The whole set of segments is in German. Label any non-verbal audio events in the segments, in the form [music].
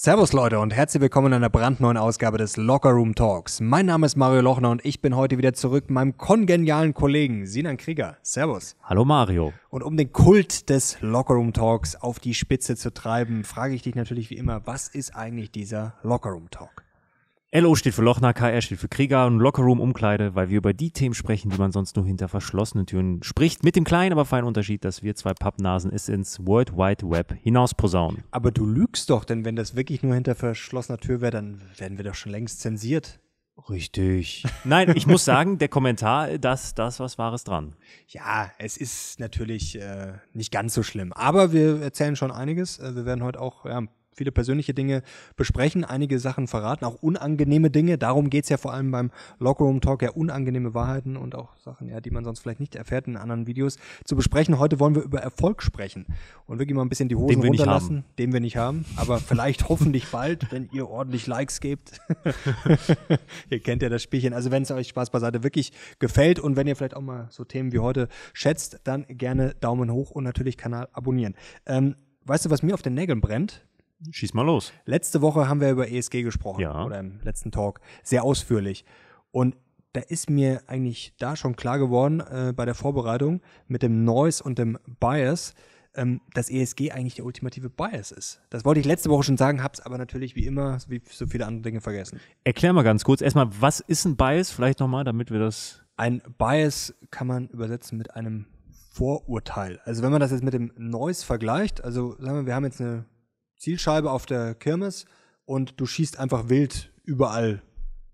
Servus Leute und herzlich willkommen in einer brandneuen Ausgabe des Locker Room Talks. Mein Name ist Mario Lochner und ich bin heute wieder zurück mit meinem kongenialen Kollegen Sinan Krieger. Servus. Hallo Mario. Und um den Kult des Locker Room Talks auf die Spitze zu treiben, frage ich dich natürlich wie immer, was ist eigentlich dieser Locker Room Talk? LO steht für Lochner, KR steht für Krieger und Lockerroom Umkleide, weil wir über die Themen sprechen, die man sonst nur hinter verschlossenen Türen spricht, mit dem kleinen, aber feinen Unterschied, dass wir zwei Pappnasen es ins World Wide Web hinaus posaunen. Aber du lügst doch, denn wenn das wirklich nur hinter verschlossener Tür wäre, dann wären wir doch schon längst zensiert. Richtig. [laughs] Nein, ich muss sagen, der Kommentar, das, das was Wahres dran. Ja, es ist natürlich äh, nicht ganz so schlimm. Aber wir erzählen schon einiges. Äh, wir werden heute auch ja, ein viele persönliche Dinge besprechen, einige Sachen verraten, auch unangenehme Dinge. Darum geht es ja vor allem beim lockroom Talk, ja unangenehme Wahrheiten und auch Sachen, ja, die man sonst vielleicht nicht erfährt in anderen Videos zu besprechen. Heute wollen wir über Erfolg sprechen und wirklich mal ein bisschen die Hosen den runterlassen, den wir nicht haben, aber vielleicht hoffentlich bald, wenn ihr ordentlich Likes gebt. [laughs] ihr kennt ja das Spielchen. Also wenn es euch Spaß beiseite wirklich gefällt und wenn ihr vielleicht auch mal so Themen wie heute schätzt, dann gerne Daumen hoch und natürlich Kanal abonnieren. Ähm, weißt du, was mir auf den Nägeln brennt? Schieß mal los. Letzte Woche haben wir über ESG gesprochen. Ja. Oder im letzten Talk. Sehr ausführlich. Und da ist mir eigentlich da schon klar geworden äh, bei der Vorbereitung mit dem Noise und dem Bias, ähm, dass ESG eigentlich der ultimative Bias ist. Das wollte ich letzte Woche schon sagen, habe es aber natürlich wie immer, wie so viele andere Dinge vergessen. Erklär mal ganz kurz erstmal, was ist ein Bias? Vielleicht nochmal, damit wir das. Ein Bias kann man übersetzen mit einem Vorurteil. Also wenn man das jetzt mit dem Noise vergleicht, also sagen wir, wir haben jetzt eine Zielscheibe auf der Kirmes und du schießt einfach wild überall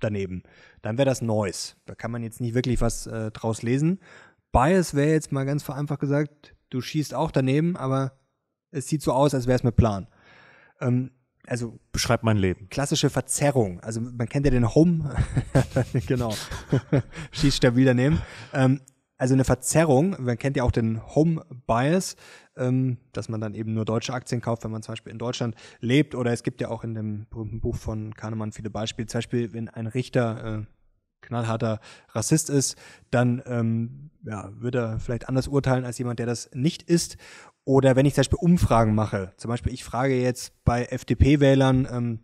daneben. Dann wäre das Neues. Da kann man jetzt nicht wirklich was äh, draus lesen. Bias wäre jetzt mal ganz vereinfacht gesagt, du schießt auch daneben, aber es sieht so aus, als wäre es mit Plan. Ähm, also beschreibt mein Leben. Klassische Verzerrung. Also man kennt ja den Home, [laughs] genau, [laughs] schießt stabil daneben. Ähm, also eine Verzerrung, man kennt ja auch den Home Bias, ähm, dass man dann eben nur deutsche Aktien kauft, wenn man zum Beispiel in Deutschland lebt. Oder es gibt ja auch in dem berühmten Buch von Kahnemann viele Beispiele. Zum Beispiel, wenn ein Richter äh, knallharter Rassist ist, dann ähm, ja, wird er vielleicht anders urteilen als jemand, der das nicht ist. Oder wenn ich zum Beispiel Umfragen mache, zum Beispiel ich frage jetzt bei FDP-Wählern, ähm,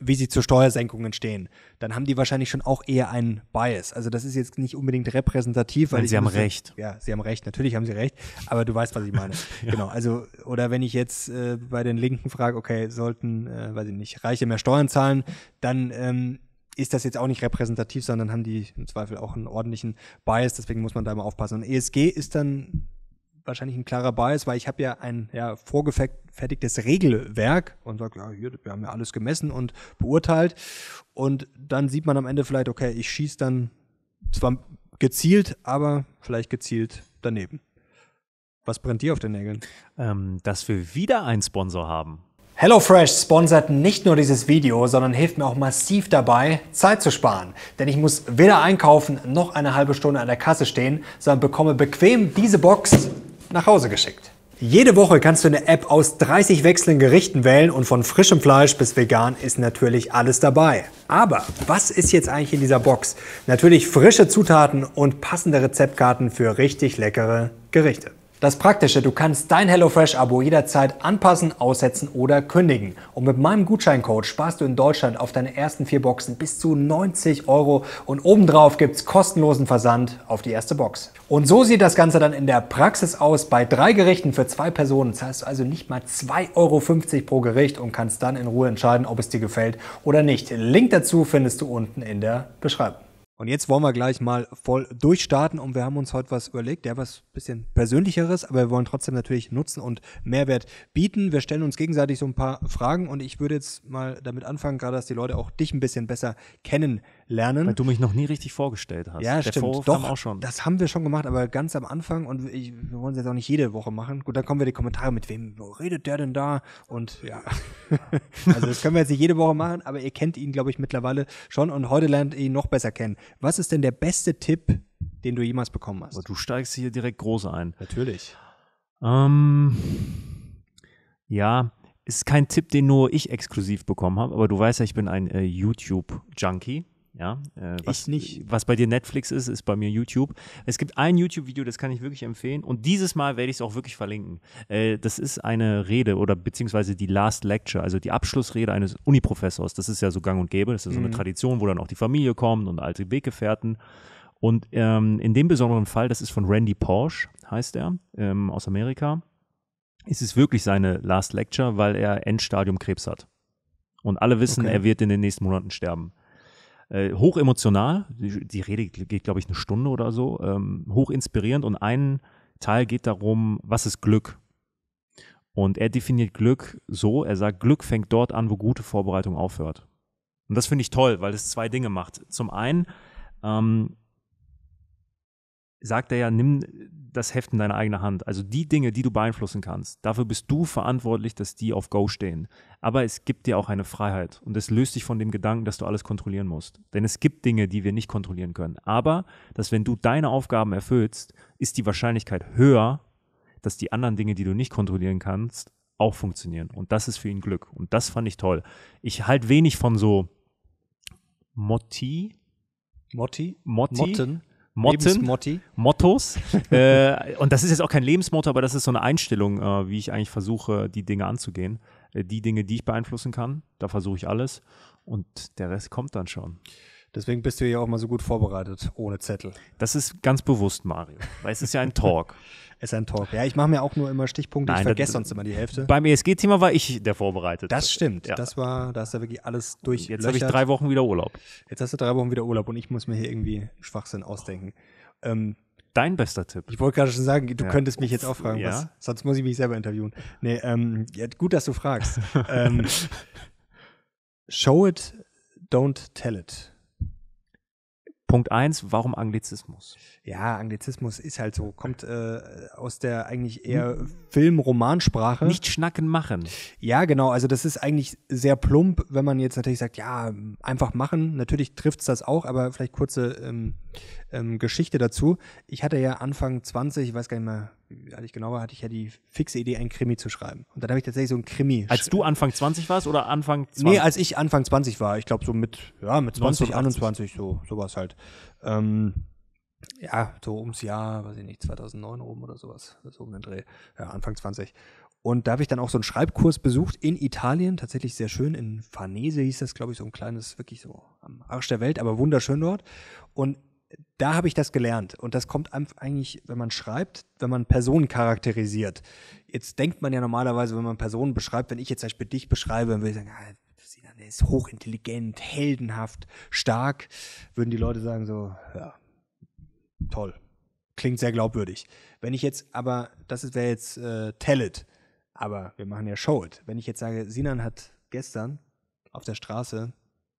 wie sie zu Steuersenkungen stehen, dann haben die wahrscheinlich schon auch eher einen Bias. Also das ist jetzt nicht unbedingt repräsentativ. Weil Nein, sie haben recht. Ja, sie haben recht. Natürlich haben sie recht. Aber du weißt, was ich meine. [laughs] ja. Genau. Also oder wenn ich jetzt äh, bei den Linken frage, okay, sollten, äh, weiß ich nicht, Reiche mehr Steuern zahlen, dann ähm, ist das jetzt auch nicht repräsentativ, sondern haben die im Zweifel auch einen ordentlichen Bias. Deswegen muss man da mal aufpassen. Und ESG ist dann wahrscheinlich ein klarer Bias, weil ich habe ja ein ja, vorgefertigtes Regelwerk und sage, ja, hier, wir haben ja alles gemessen und beurteilt. Und dann sieht man am Ende vielleicht, okay, ich schieße dann zwar gezielt, aber vielleicht gezielt daneben. Was brennt dir auf den Nägeln? Ähm, dass wir wieder einen Sponsor haben. HelloFresh sponsert nicht nur dieses Video, sondern hilft mir auch massiv dabei, Zeit zu sparen. Denn ich muss weder einkaufen noch eine halbe Stunde an der Kasse stehen, sondern bekomme bequem diese Box nach Hause geschickt. Jede Woche kannst du eine App aus 30 wechselnden Gerichten wählen und von frischem Fleisch bis vegan ist natürlich alles dabei. Aber was ist jetzt eigentlich in dieser Box? Natürlich frische Zutaten und passende Rezeptkarten für richtig leckere Gerichte. Das Praktische, du kannst dein HelloFresh-Abo jederzeit anpassen, aussetzen oder kündigen. Und mit meinem Gutscheincode sparst du in Deutschland auf deine ersten vier Boxen bis zu 90 Euro und obendrauf gibt's kostenlosen Versand auf die erste Box. Und so sieht das Ganze dann in der Praxis aus. Bei drei Gerichten für zwei Personen zahlst du also nicht mal 2,50 Euro pro Gericht und kannst dann in Ruhe entscheiden, ob es dir gefällt oder nicht. Link dazu findest du unten in der Beschreibung. Und jetzt wollen wir gleich mal voll durchstarten und wir haben uns heute was überlegt, ja, was bisschen persönlicheres, aber wir wollen trotzdem natürlich Nutzen und Mehrwert bieten. Wir stellen uns gegenseitig so ein paar Fragen und ich würde jetzt mal damit anfangen, gerade dass die Leute auch dich ein bisschen besser kennen lernen. Weil du mich noch nie richtig vorgestellt hast. Ja, Der stimmt. Vorwurf Doch, auch schon. das haben wir schon gemacht, aber ganz am Anfang und ich, wir wollen es jetzt auch nicht jede Woche machen. Gut, dann kommen wir in die Kommentare mit wem redet der denn da? Und ja, [laughs] also das können wir jetzt nicht jede Woche machen, aber ihr kennt ihn, glaube ich, mittlerweile schon und heute lernt ihr ihn noch besser kennen. Was ist denn der beste Tipp, den du jemals bekommen hast? Aber du steigst hier direkt groß ein. Natürlich. Ähm, ja, ist kein Tipp, den nur ich exklusiv bekommen habe, aber du weißt ja, ich bin ein äh, YouTube-Junkie. Ja, äh, was, ich nicht. Äh, was bei dir Netflix ist, ist bei mir YouTube. Es gibt ein YouTube-Video, das kann ich wirklich empfehlen. Und dieses Mal werde ich es auch wirklich verlinken. Äh, das ist eine Rede oder beziehungsweise die Last Lecture, also die Abschlussrede eines Uniprofessors. Das ist ja so gang und gäbe. Das ist so eine mhm. Tradition, wo dann auch die Familie kommt und alte Weggefährten. Und ähm, in dem besonderen Fall, das ist von Randy Porsche, heißt er, ähm, aus Amerika, ist es wirklich seine Last Lecture, weil er Endstadium Krebs hat. Und alle wissen, okay. er wird in den nächsten Monaten sterben. Äh, hochemotional, die, die, Rede geht, glaube ich, eine Stunde oder so, ähm, inspirierend. und ein Teil geht darum, was ist Glück? Und er definiert Glück so, er sagt, Glück fängt dort an, wo gute Vorbereitung aufhört. Und das finde ich toll, weil es zwei Dinge macht. Zum einen ähm, sagt er ja, nimm das Heft in deine eigene Hand. Also die Dinge, die du beeinflussen kannst, dafür bist du verantwortlich, dass die auf Go stehen. Aber es gibt dir auch eine Freiheit und es löst dich von dem Gedanken, dass du alles kontrollieren musst. Denn es gibt Dinge, die wir nicht kontrollieren können. Aber, dass wenn du deine Aufgaben erfüllst, ist die Wahrscheinlichkeit höher, dass die anderen Dinge, die du nicht kontrollieren kannst, auch funktionieren. Und das ist für ihn Glück. Und das fand ich toll. Ich halte wenig von so Motti. Motti? Motti. Motten. Motten, Mottos. [laughs] äh, und das ist jetzt auch kein Lebensmotto, aber das ist so eine Einstellung, äh, wie ich eigentlich versuche, die Dinge anzugehen. Äh, die Dinge, die ich beeinflussen kann, da versuche ich alles. Und der Rest kommt dann schon. Deswegen bist du ja auch mal so gut vorbereitet, ohne Zettel. Das ist ganz bewusst, Mario. Weil es ist ja ein Talk. [laughs] es ist ein Talk. Ja, ich mache mir auch nur immer Stichpunkte. Nein, ich vergesse sonst immer die Hälfte. Beim ESG-Thema war ich der Vorbereitete. Das stimmt. Ja. Das war, da hast du wirklich alles durch. Jetzt habe ich drei Wochen wieder Urlaub. Jetzt hast du drei Wochen wieder Urlaub und ich muss mir hier irgendwie Schwachsinn ausdenken. Ähm, Dein bester Tipp. Ich wollte gerade schon sagen, du ja. könntest mich jetzt auch fragen, ja. was, sonst muss ich mich selber interviewen. Nee, ähm, ja, gut, dass du fragst. [laughs] ähm, [laughs] show it, don't tell it. Punkt eins, warum Anglizismus? ja, Anglizismus ist halt so, kommt äh, aus der eigentlich eher Film-Romansprache. Nicht schnacken machen. Ja, genau. Also das ist eigentlich sehr plump, wenn man jetzt natürlich sagt, ja, einfach machen. Natürlich trifft's das auch, aber vielleicht kurze ähm, ähm, Geschichte dazu. Ich hatte ja Anfang 20, ich weiß gar nicht mehr, wie alt ich genau war, hatte ich ja die fixe Idee, einen Krimi zu schreiben. Und dann habe ich tatsächlich so einen Krimi. Als du Anfang 20 warst oder Anfang 20? Nee, als ich Anfang 20 war. Ich glaube so mit, ja, mit 20, 20 21, so, sowas halt. Ähm, ja, so ums Jahr, weiß ich nicht, 2009 rum oder sowas, so um den Dreh, ja, Anfang 20. Und da habe ich dann auch so einen Schreibkurs besucht in Italien, tatsächlich sehr schön, in Farnese hieß das, glaube ich, so ein kleines, wirklich so am Arsch der Welt, aber wunderschön dort. Und da habe ich das gelernt. Und das kommt eigentlich, wenn man schreibt, wenn man Personen charakterisiert. Jetzt denkt man ja normalerweise, wenn man Personen beschreibt, wenn ich jetzt zum Beispiel dich beschreibe, dann würde ich sagen, ah, Sinan ist hochintelligent, heldenhaft, stark, würden die Leute sagen so, ja, toll. Klingt sehr glaubwürdig. Wenn ich jetzt aber, das wäre jetzt äh, Tell aber wir machen ja Show It. Wenn ich jetzt sage, Sinan hat gestern auf der Straße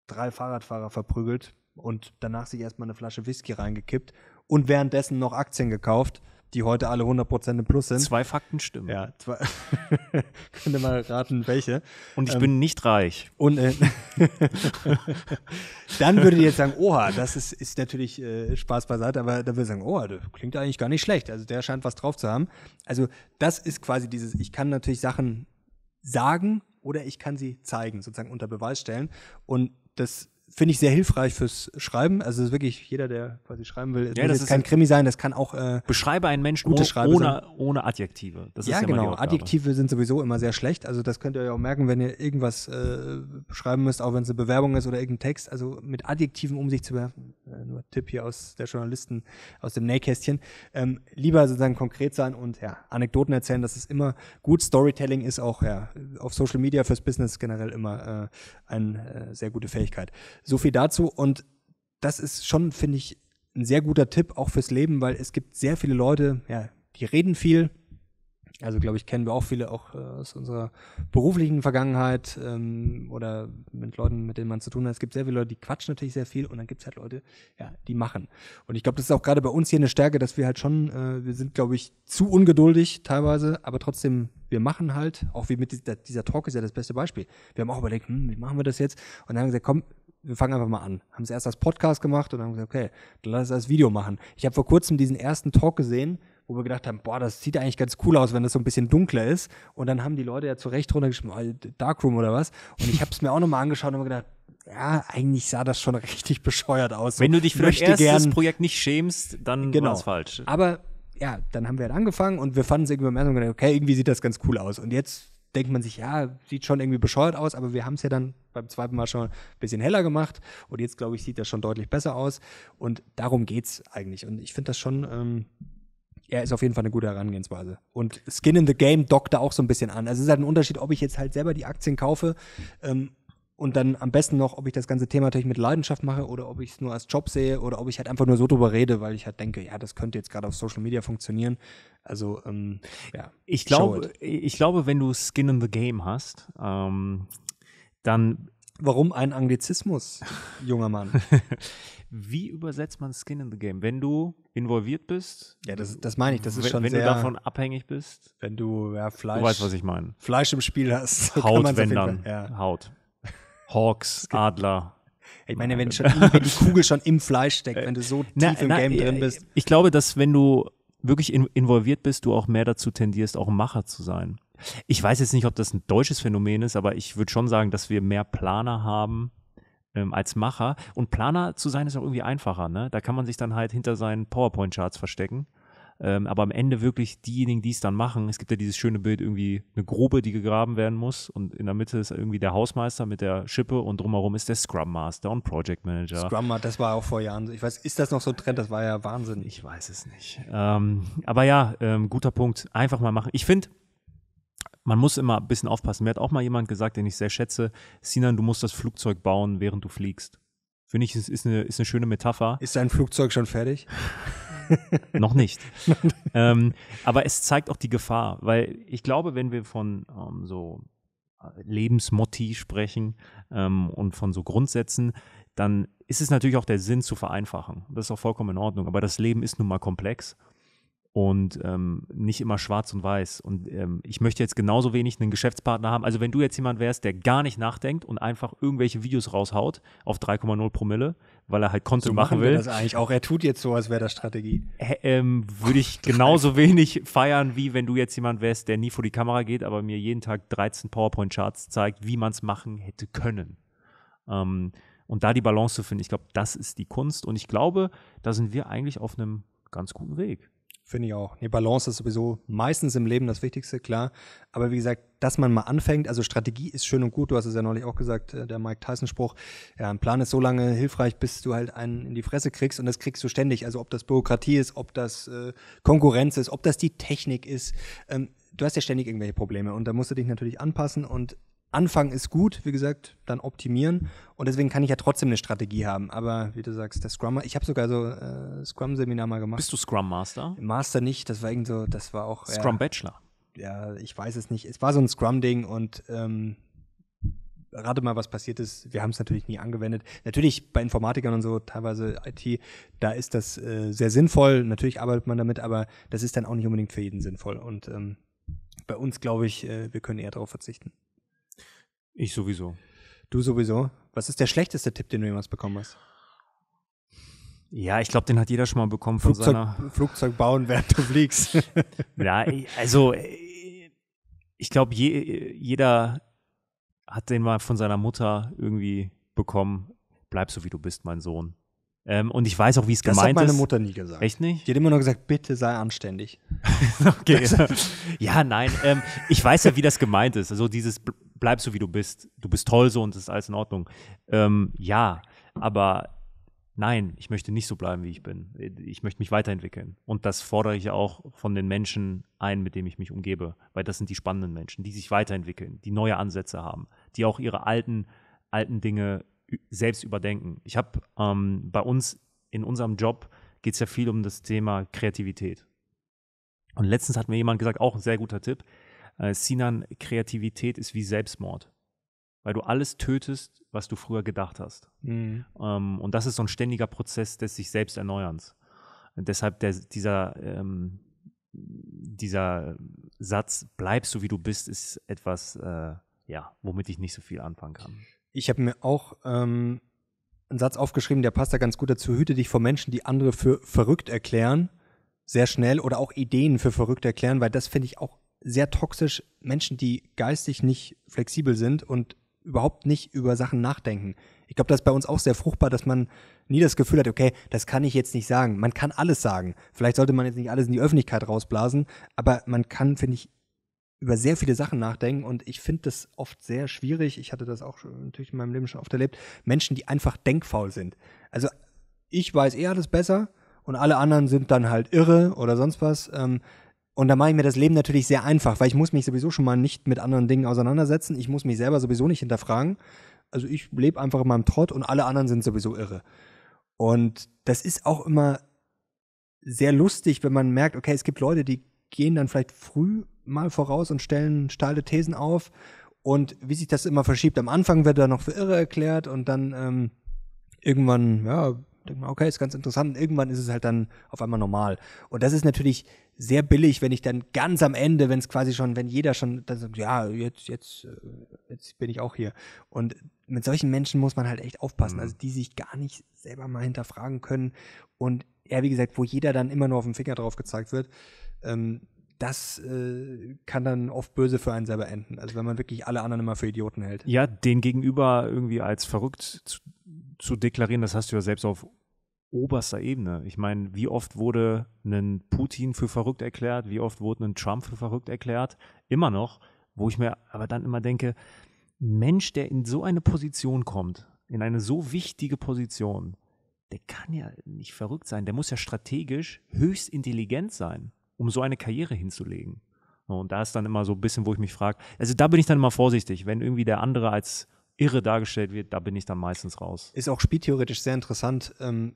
drei Fahrradfahrer verprügelt und danach sich erstmal eine Flasche Whisky reingekippt und währenddessen noch Aktien gekauft die heute alle 100% im Plus sind. Zwei Fakten stimmen. Ja, zwei. [laughs] Könnt ihr mal raten, welche. Und ich ähm, bin nicht reich. Und äh, [laughs] dann würdet ihr jetzt sagen, oha, das ist, ist natürlich äh, Spaß beiseite, aber da würde ihr sagen, oha, das klingt eigentlich gar nicht schlecht. Also der scheint was drauf zu haben. Also das ist quasi dieses, ich kann natürlich Sachen sagen oder ich kann sie zeigen, sozusagen unter Beweis stellen. Und das finde ich sehr hilfreich fürs Schreiben. Also wirklich jeder, der quasi schreiben will, ja, das ist kein Krimi sein, das kann auch äh, beschreibe einen Menschen ohne, sein. ohne Adjektive. Das ja, ist ja genau. Adjektive sind sowieso immer sehr schlecht. Also das könnt ihr ja auch merken, wenn ihr irgendwas äh, schreiben müsst, auch wenn es eine Bewerbung ist oder irgendein Text. Also mit Adjektiven um sich zu werfen, äh, nur Tipp hier aus der Journalisten aus dem Nähkästchen. Ähm, lieber sozusagen konkret sein und ja Anekdoten erzählen. Das ist immer gut. Storytelling ist auch ja auf Social Media fürs Business generell immer äh, eine äh, sehr gute Fähigkeit. So viel dazu. Und das ist schon, finde ich, ein sehr guter Tipp auch fürs Leben, weil es gibt sehr viele Leute, ja, die reden viel. Also, glaube ich, kennen wir auch viele auch äh, aus unserer beruflichen Vergangenheit ähm, oder mit Leuten, mit denen man zu tun hat. Es gibt sehr viele Leute, die quatschen natürlich sehr viel und dann gibt es halt Leute, ja, die machen. Und ich glaube, das ist auch gerade bei uns hier eine Stärke, dass wir halt schon, äh, wir sind, glaube ich, zu ungeduldig teilweise, aber trotzdem, wir machen halt, auch wie mit dieser, dieser Talk ist ja das beste Beispiel. Wir haben auch überlegt, hm, wie machen wir das jetzt? Und dann haben wir gesagt, komm, wir fangen einfach mal an. Haben es erst als Podcast gemacht und dann haben gesagt, okay, dann lass es als Video machen. Ich habe vor kurzem diesen ersten Talk gesehen, wo wir gedacht haben, boah, das sieht eigentlich ganz cool aus, wenn das so ein bisschen dunkler ist. Und dann haben die Leute ja zu Recht runtergeschrieben, äh, Darkroom oder was. Und ich habe es mir auch nochmal angeschaut und mir gedacht, ja, eigentlich sah das schon [laughs] richtig bescheuert aus. wenn du dich für dein erstes Projekt nicht schämst, dann genau. war es falsch. Aber ja, dann haben wir halt angefangen und wir fanden es irgendwie beim ersten okay, irgendwie sieht das ganz cool aus. Und jetzt denkt man sich, ja, sieht schon irgendwie bescheuert aus, aber wir haben es ja dann beim zweiten Mal schon ein bisschen heller gemacht und jetzt, glaube ich, sieht das schon deutlich besser aus. Und darum geht es eigentlich. Und ich finde das schon, ähm, er ist auf jeden Fall eine gute Herangehensweise. Und Skin in the Game dockt da auch so ein bisschen an. Also es ist halt ein Unterschied, ob ich jetzt halt selber die Aktien kaufe ähm, und dann am besten noch, ob ich das ganze Thema natürlich mit Leidenschaft mache oder ob ich es nur als Job sehe oder ob ich halt einfach nur so drüber rede, weil ich halt denke, ja, das könnte jetzt gerade auf Social Media funktionieren. Also, ähm, ja. Ich glaube, ich glaube, wenn du Skin in the Game hast, ähm, dann. Warum ein Anglizismus, junger Mann? [laughs] Wie übersetzt man Skin in the Game? Wenn du involviert bist? Ja, das, das meine ich. Das ist schon wenn sehr. Wenn du davon abhängig bist? Wenn du ja, Fleisch. Du weißt, was ich meine. Fleisch im Spiel hast. So Haut, wenn dann. Ja. Haut. Hawks, Adler. Ich meine, wenn, schon, wenn die Kugel schon im Fleisch steckt, äh, wenn du so tief na, im na, Game drin äh, bist. Ich glaube, dass wenn du wirklich in, involviert bist, du auch mehr dazu tendierst, auch Macher zu sein. Ich weiß jetzt nicht, ob das ein deutsches Phänomen ist, aber ich würde schon sagen, dass wir mehr Planer haben ähm, als Macher. Und Planer zu sein ist auch irgendwie einfacher. Ne? Da kann man sich dann halt hinter seinen PowerPoint-Charts verstecken ähm, aber am Ende wirklich diejenigen, die es dann machen, es gibt ja dieses schöne Bild, irgendwie eine Grube, die gegraben werden muss und in der Mitte ist irgendwie der Hausmeister mit der Schippe und drumherum ist der Scrum Master und Project Manager. Scrum Master, das war auch vor Jahren, ich weiß, ist das noch so ein Trend? Das war ja Wahnsinn. Ich weiß es nicht. Ähm, aber ja, ähm, guter Punkt, einfach mal machen. Ich finde, man muss immer ein bisschen aufpassen. Mir hat auch mal jemand gesagt, den ich sehr schätze, Sinan, du musst das Flugzeug bauen, während du fliegst. Finde ich, ist eine, ist eine schöne Metapher. Ist dein Flugzeug schon fertig? [laughs] [laughs] Noch nicht. ähm, aber es zeigt auch die Gefahr, weil ich glaube, wenn wir von ähm, so äh, Lebensmotti sprechen ähm, und von so Grundsätzen, dann ist es natürlich auch der Sinn zu vereinfachen. Das ist auch vollkommen in Ordnung. Aber das Leben ist nun mal komplex und ähm, nicht immer schwarz und weiß. Und ähm, ich möchte jetzt genauso wenig einen Geschäftspartner haben. Also wenn du jetzt jemand wärst, der gar nicht nachdenkt und einfach irgendwelche Videos raushaut auf 3,0 Promille, weil er halt Content so machen, machen will. Das eigentlich auch. Er tut jetzt so, als wäre das Strategie. Äh, ähm, Würde ich genauso wenig feiern, wie wenn du jetzt jemand wärst, der nie vor die Kamera geht, aber mir jeden Tag 13 PowerPoint-Charts zeigt, wie man es machen hätte können. Ähm, und da die Balance zu finden, ich glaube, das ist die Kunst. Und ich glaube, da sind wir eigentlich auf einem ganz guten Weg. Finde ich auch. Nee, Balance ist sowieso meistens im Leben das Wichtigste, klar. Aber wie gesagt, dass man mal anfängt, also Strategie ist schön und gut, du hast es ja neulich auch gesagt, äh, der Mike Tyson-Spruch, ja, ein Plan ist so lange hilfreich, bis du halt einen in die Fresse kriegst und das kriegst du ständig. Also ob das Bürokratie ist, ob das äh, Konkurrenz ist, ob das die Technik ist, ähm, du hast ja ständig irgendwelche Probleme und da musst du dich natürlich anpassen und Anfang ist gut, wie gesagt, dann optimieren. Und deswegen kann ich ja trotzdem eine Strategie haben. Aber wie du sagst, der Scrum, ich habe sogar so äh, Scrum-Seminar mal gemacht. Bist du Scrum Master? Master nicht, das war irgend so, das war auch. Scrum ja, Bachelor. Ja, ich weiß es nicht. Es war so ein Scrum-Ding und ähm, rate mal, was passiert ist. Wir haben es natürlich nie angewendet. Natürlich bei Informatikern und so, teilweise IT, da ist das äh, sehr sinnvoll. Natürlich arbeitet man damit, aber das ist dann auch nicht unbedingt für jeden sinnvoll. Und ähm, bei uns glaube ich, äh, wir können eher darauf verzichten. Ich sowieso. Du sowieso? Was ist der schlechteste Tipp, den du jemals bekommen hast? Ja, ich glaube, den hat jeder schon mal bekommen von Flugzeug, seiner. Flugzeug bauen, [laughs] während du fliegst. [laughs] ja, also äh, ich glaube, je, jeder hat den mal von seiner Mutter irgendwie bekommen. Bleib so, wie du bist, mein Sohn. Ähm, und ich weiß auch, wie es gemeint ist. Das hat meine Mutter nie gesagt. Echt nicht? Die hat immer nur gesagt, bitte sei anständig. [laughs] okay. ja, nein. Ähm, ich weiß ja, wie das gemeint ist. Also dieses bleib so wie du bist, du bist toll so und es ist alles in Ordnung. Ähm, ja, aber nein, ich möchte nicht so bleiben, wie ich bin. Ich möchte mich weiterentwickeln. Und das fordere ich auch von den Menschen ein, mit denen ich mich umgebe, weil das sind die spannenden Menschen, die sich weiterentwickeln, die neue Ansätze haben, die auch ihre alten, alten Dinge selbst überdenken. Ich habe ähm, bei uns in unserem Job geht es ja viel um das Thema Kreativität. Und letztens hat mir jemand gesagt, auch ein sehr guter Tipp, äh, Sinan, Kreativität ist wie Selbstmord. Weil du alles tötest, was du früher gedacht hast. Mhm. Ähm, und das ist so ein ständiger Prozess des sich selbst Erneuerns. deshalb der, dieser, ähm, dieser Satz, bleibst du wie du bist, ist etwas, äh, ja, womit ich nicht so viel anfangen kann. Ich habe mir auch ähm, einen Satz aufgeschrieben, der passt da ganz gut dazu. Hüte dich vor Menschen, die andere für verrückt erklären, sehr schnell oder auch Ideen für verrückt erklären, weil das finde ich auch sehr toxisch Menschen, die geistig nicht flexibel sind und überhaupt nicht über Sachen nachdenken. Ich glaube, das ist bei uns auch sehr fruchtbar, dass man nie das Gefühl hat, okay, das kann ich jetzt nicht sagen. Man kann alles sagen. Vielleicht sollte man jetzt nicht alles in die Öffentlichkeit rausblasen, aber man kann, finde ich, über sehr viele Sachen nachdenken und ich finde das oft sehr schwierig. Ich hatte das auch schon, natürlich in meinem Leben schon oft erlebt. Menschen, die einfach denkfaul sind. Also ich weiß eh alles besser und alle anderen sind dann halt irre oder sonst was. Ähm, und da mache ich mir das Leben natürlich sehr einfach, weil ich muss mich sowieso schon mal nicht mit anderen Dingen auseinandersetzen. Ich muss mich selber sowieso nicht hinterfragen. Also ich lebe einfach in meinem Trott und alle anderen sind sowieso irre. Und das ist auch immer sehr lustig, wenn man merkt, okay, es gibt Leute, die gehen dann vielleicht früh mal voraus und stellen steile Thesen auf. Und wie sich das immer verschiebt, am Anfang wird er noch für irre erklärt und dann ähm, irgendwann, ja, denkt man, okay, ist ganz interessant. Und irgendwann ist es halt dann auf einmal normal. Und das ist natürlich sehr billig, wenn ich dann ganz am Ende, wenn es quasi schon, wenn jeder schon dann sagt, ja, jetzt, jetzt, äh, jetzt bin ich auch hier. Und mit solchen Menschen muss man halt echt aufpassen, mhm. also die sich gar nicht selber mal hinterfragen können. Und ja, wie gesagt, wo jeder dann immer nur auf den Finger drauf gezeigt wird, ähm, das äh, kann dann oft böse für einen selber enden. Also wenn man wirklich alle anderen immer für Idioten hält. Ja, den Gegenüber irgendwie als verrückt zu, zu deklarieren, das hast du ja selbst auf oberster Ebene. Ich meine, wie oft wurde ein Putin für verrückt erklärt, wie oft wurde ein Trump für verrückt erklärt, immer noch, wo ich mir aber dann immer denke, Mensch, der in so eine Position kommt, in eine so wichtige Position, der kann ja nicht verrückt sein, der muss ja strategisch höchst intelligent sein, um so eine Karriere hinzulegen. Und da ist dann immer so ein bisschen, wo ich mich frage, also da bin ich dann immer vorsichtig, wenn irgendwie der andere als irre dargestellt wird, da bin ich dann meistens raus. Ist auch spieltheoretisch sehr interessant. Ähm,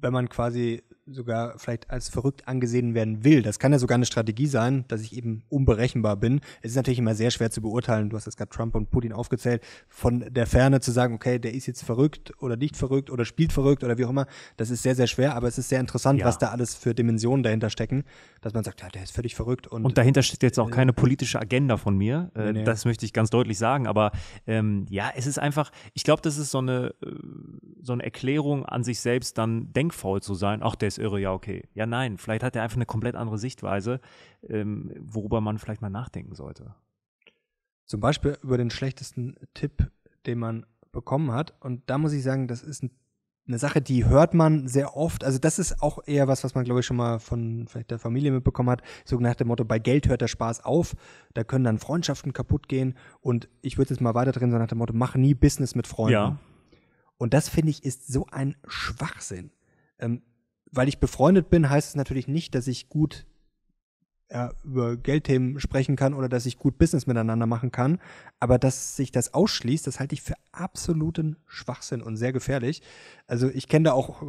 wenn man quasi sogar vielleicht als verrückt angesehen werden will. Das kann ja sogar eine Strategie sein, dass ich eben unberechenbar bin. Es ist natürlich immer sehr schwer zu beurteilen, du hast jetzt gerade Trump und Putin aufgezählt, von der Ferne zu sagen, okay, der ist jetzt verrückt oder nicht verrückt oder spielt verrückt oder wie auch immer. Das ist sehr, sehr schwer, aber es ist sehr interessant, ja. was da alles für Dimensionen dahinter stecken, dass man sagt, ja, der ist völlig verrückt. Und, und dahinter steht jetzt auch äh, keine politische Agenda von mir. Äh, nee. Das möchte ich ganz deutlich sagen, aber ähm, ja, es ist einfach, ich glaube, das ist so eine, äh, so eine Erklärung an sich selbst, dann denkfaul zu sein. Ach, der ist ist irre, ja, okay. Ja, nein, vielleicht hat er einfach eine komplett andere Sichtweise, ähm, worüber man vielleicht mal nachdenken sollte. Zum Beispiel über den schlechtesten Tipp, den man bekommen hat. Und da muss ich sagen, das ist ein eine Sache, die hört man sehr oft. Also das ist auch eher was, was man, glaube ich, schon mal von vielleicht der Familie mitbekommen hat. So nach dem Motto, bei Geld hört der Spaß auf. Da können dann Freundschaften kaputt gehen. Und ich würde jetzt mal weiter drin, so nach dem Motto, mach nie Business mit Freunden. Ja. Und das, finde ich, ist so ein Schwachsinn. Ähm, weil ich befreundet bin, heißt es natürlich nicht, dass ich gut ja, äh, über Geldthemen sprechen kann oder dass ich gut Business miteinander machen kann. Aber dass sich das ausschließt, das halte ich für absoluten Schwachsinn und sehr gefährlich. Also ich kenne da auch äh,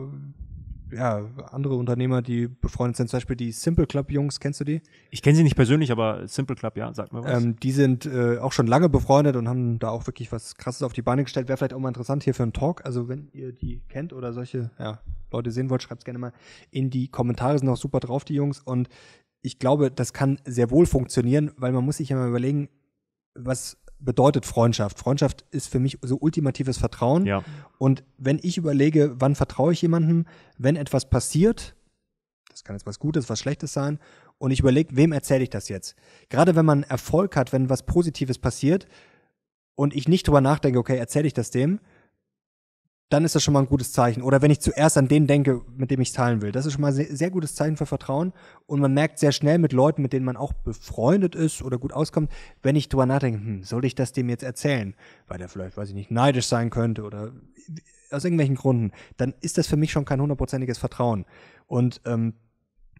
ja, andere Unternehmer, die befreundet sind, zum Beispiel die Simple Club Jungs, kennst du die? Ich kenne sie nicht persönlich, aber Simple Club, ja, sag mal was. Ähm, die sind äh, auch schon lange befreundet und haben da auch wirklich was Krasses auf die Beine gestellt. Wäre vielleicht auch mal interessant hier für einen Talk. Also wenn ihr die kennt oder solche, ja, Leute sehen wollt, schreibt es gerne mal in die Kommentare. Sind auch super drauf, die Jungs. Und ich glaube, das kann sehr wohl funktionieren, weil man muss sich ja mal überlegen, was bedeutet Freundschaft. Freundschaft ist für mich so ultimatives Vertrauen. Ja. Und wenn ich überlege, wann vertraue ich jemandem, wenn etwas passiert, das kann jetzt was Gutes, was Schlechtes sein, und ich überlege, wem erzähle ich das jetzt? Gerade wenn man Erfolg hat, wenn was Positives passiert und ich nicht drüber nachdenke, okay, erzähle ich das dem, dann ist das schon mal ein gutes Zeichen. Oder wenn ich zuerst an den denke, mit dem ich teilen will. Das ist schon mal ein sehr, sehr gutes Zeichen für Vertrauen. Und man merkt sehr schnell mit Leuten, mit denen man auch befreundet ist oder gut auskommt, wenn ich drüber nachdenke, hm, soll ich das dem jetzt erzählen? Weil der vielleicht, weiß ich nicht, neidisch sein könnte oder aus irgendwelchen Gründen. Dann ist das für mich schon kein hundertprozentiges Vertrauen. Und ähm,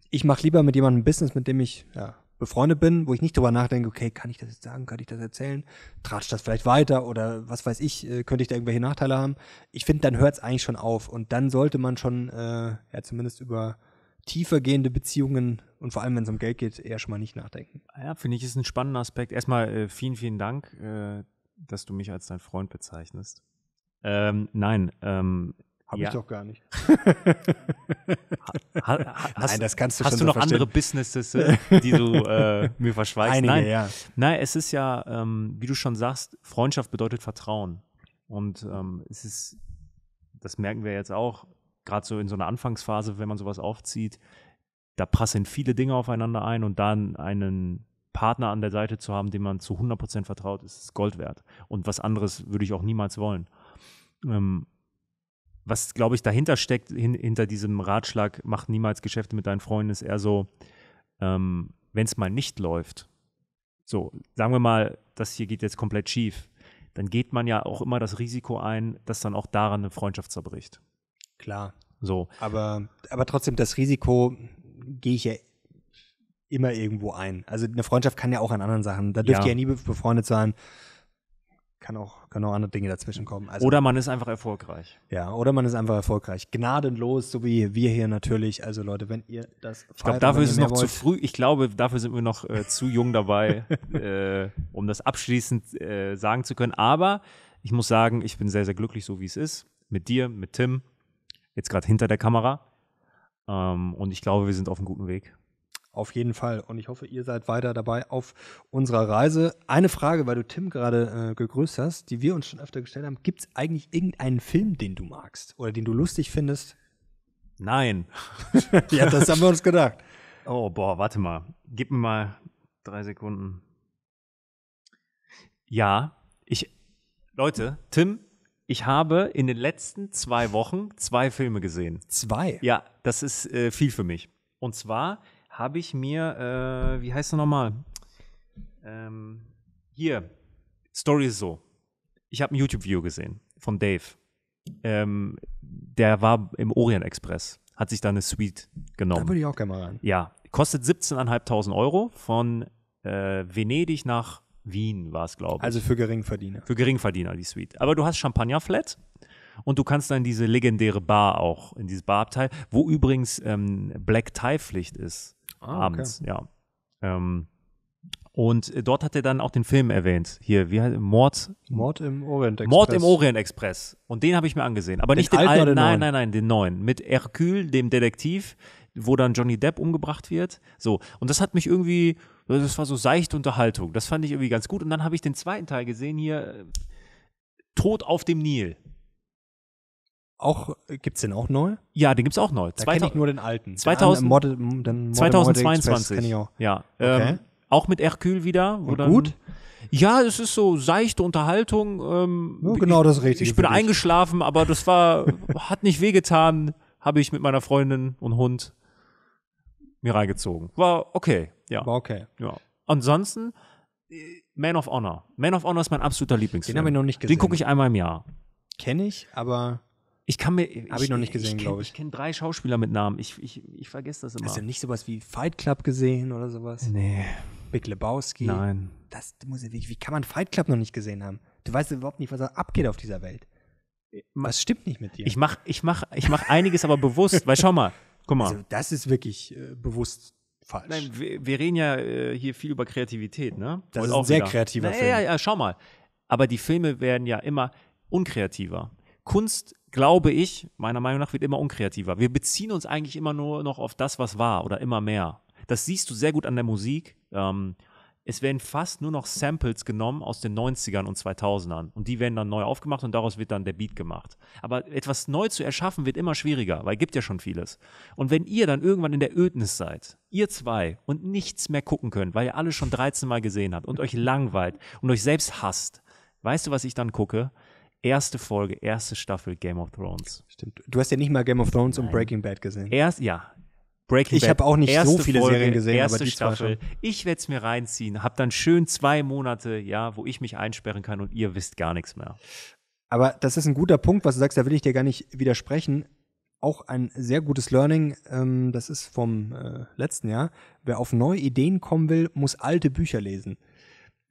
ich mache lieber mit jemandem Business, mit dem ich ja, befreundet bin, wo ich nicht drüber nachdenke, okay, kann ich das jetzt sagen, kann ich das erzählen, tratscht das vielleicht weiter oder was weiß ich, äh, könnte ich da irgendwelche Nachteile haben. Ich finde, dann hört es eigentlich schon auf und dann sollte man schon, äh, ja, zumindest über tiefer gehende Beziehungen und vor allem, wenn es um Geld geht, eher schon mal nicht nachdenken. Ah ja, finde ich, ist ein spannender Aspekt. Erstmal äh, vielen, vielen Dank, äh, dass du mich als dein Freund bezeichnest. Ähm, nein, ähm, habe ja. ich doch gar nicht. ha, ha, hast, Nein, das kannst du Hast schon du noch verstehen. andere Businesses, äh, die du äh, [laughs] mir verschweigst? Einige, Nein. Ja. Nein, es ist ja, ähm, wie du schon sagst, Freundschaft bedeutet Vertrauen. Und ähm, es ist, das merken wir jetzt auch, gerade so in so einer Anfangsphase, wenn man sowas aufzieht, da passen viele Dinge aufeinander ein und dann einen Partner an der Seite zu haben, dem man zu 100% vertraut, ist Gold wert. Und was anderes würde ich auch niemals wollen. Ähm, was, glaube ich, dahinter steckt, hin, hinter diesem Ratschlag, mach niemals Geschäfte mit deinen Freunden, ist eher so, ähm, wenn es mal nicht läuft. So, sagen wir mal, das hier geht jetzt komplett schief, dann geht man ja auch immer das Risiko ein, dass dann auch daran eine Freundschaft zerbricht. Klar. So. Aber, aber trotzdem, das Risiko gehe ich ja immer irgendwo ein. Also eine Freundschaft kann ja auch an anderen Sachen. Da dürft ja. ihr ja nie befreundet sein kann auch, können auch andere Dinge dazwischen kommen. Also, oder man ist einfach erfolgreich. Ja, oder man ist einfach erfolgreich. Gnadenlos, so wie wir hier natürlich. Also Leute, wenn ihr das Ich glaube, dafür ist es noch wollt. zu früh. Ich glaube, dafür sind wir noch äh, zu jung dabei, [laughs] äh, um das abschließend äh, sagen zu können. Aber ich muss sagen, ich bin sehr, sehr glücklich, so wie es ist. Mit dir, mit Tim, jetzt gerade hinter der Kamera. Ähm, und ich glaube, wir sind auf einem guten Weg. Auf jeden Fall. Und ich hoffe, ihr seid weiter dabei auf unserer Reise. Eine Frage, weil du Tim gerade äh, gegrüßt hast, die wir uns schon öfter gestellt haben. Gibt es eigentlich irgendeinen Film, den du magst oder den du lustig findest? Nein. [laughs] ja, das haben wir uns gedacht. [laughs] Oh, boah, warte mal. Gib mir mal drei Sekunden. Ja, ich. Leute, Tim, ich habe in den letzten zwei Wochen zwei Filme gesehen. Zwei? Ja, das ist äh, viel für mich. Und zwar habe ich mir, äh, wie heißt er nochmal? Ähm, hier, Story ist so. Ich habe ein YouTube-Video gesehen von Dave. Ähm, der war im Orient Express, hat sich da eine Suite genommen. Da würde ich auch gerne mal ran. Ja, kostet 17.500 Euro von äh, Venedig nach Wien war es, glaube ich. Also für Geringverdiener. Für Geringverdiener, die Suite. Aber du hast Champagner-Flat und du kannst dann diese legendäre Bar auch, in dieses Barabteil, wo übrigens ähm, Black-Tie-Pflicht ist. Ah, abends, okay. ja. Ähm, und äh, dort hat er dann auch den Film erwähnt. Hier, wie heißt Mord? Mord im Orient Express. Mord im Orient Express. Und den habe ich mir angesehen. Aber den nicht den alten, alten nein, nein, nein, den neuen. Mit Hercule, dem Detektiv, wo dann Johnny Depp umgebracht wird. So. Und das hat mich irgendwie, das war so seichte Unterhaltung. Das fand ich irgendwie ganz gut. Und dann habe ich den zweiten Teil gesehen hier, äh, Tod auf dem Nil. Auch, es den auch neu? Ja, den gibt es auch neu. Da kenne ich nur den alten. 2000, den Model, den Model 2022. Kenne ich auch. Ja. Okay. Ähm, auch mit Hercule wieder. Wo dann, gut? Ja, es ist so seichte Unterhaltung. Ähm, ja, genau das Richtige. Ich bin eingeschlafen, aber das war, [laughs] hat nicht wehgetan, habe ich mit meiner Freundin und Hund mir reingezogen. War okay. Ja. War okay. Ja. Ansonsten, äh, Man of Honor. Man of Honor ist mein absoluter Lieblingsfilm. Den habe ich noch nicht gesehen. Den gucke ich einmal im Jahr. Kenne ich, aber ich kann mir. Habe ich noch nicht gesehen, glaube ich. Ich kenne drei Schauspieler mit Namen. Ich, ich, ich vergesse das immer. Hast du nicht sowas wie Fight Club gesehen oder sowas? Nee. Big Lebowski? Nein. Das muss ich, wie, kann man Fight Club noch nicht gesehen haben? Du weißt überhaupt nicht, was da abgeht auf dieser Welt. Äh, was stimmt nicht mit dir? Ich mache ich mach, ich mach einiges aber bewusst, weil schau mal, guck mal. Also das ist wirklich äh, bewusst falsch. Nein, wir, wir reden ja äh, hier viel über Kreativität, ne? Das Heute ist ein sehr wieder. kreativer Na, Film. Ja, ja, ja, schau mal. Aber die Filme werden ja immer unkreativer. Kunst glaube ich, meiner Meinung nach wird immer unkreativer. Wir beziehen uns eigentlich immer nur noch auf das, was war oder immer mehr. Das siehst du sehr gut an der Musik. Ähm, es werden fast nur noch Samples genommen aus den 90ern und 2000ern und die werden dann neu aufgemacht und daraus wird dann der Beat gemacht. Aber etwas neu zu erschaffen wird immer schwieriger, weil es gibt ja schon vieles. Und wenn ihr dann irgendwann in der Ödnis seid, ihr zwei und nichts mehr gucken könnt, weil ihr alles schon 13 Mal gesehen habt und euch langweilt und euch selbst hasst, weißt du, was ich dann gucke? Erste Folge, erste Staffel Game of Thrones. Stimmt. Du hast ja nicht mal Game of Thrones Nein. und Breaking Bad gesehen. Erst, ja. Breaking ich habe auch nicht so viele Folge, Serien gesehen, erste aber die Staffel. Zwei schon. Ich werde es mir reinziehen. Hab dann schön zwei Monate, ja, wo ich mich einsperren kann und ihr wisst gar nichts mehr. Aber das ist ein guter Punkt, was du sagst, da will ich dir gar nicht widersprechen. Auch ein sehr gutes Learning, ähm, das ist vom äh, letzten Jahr. Wer auf neue Ideen kommen will, muss alte Bücher lesen.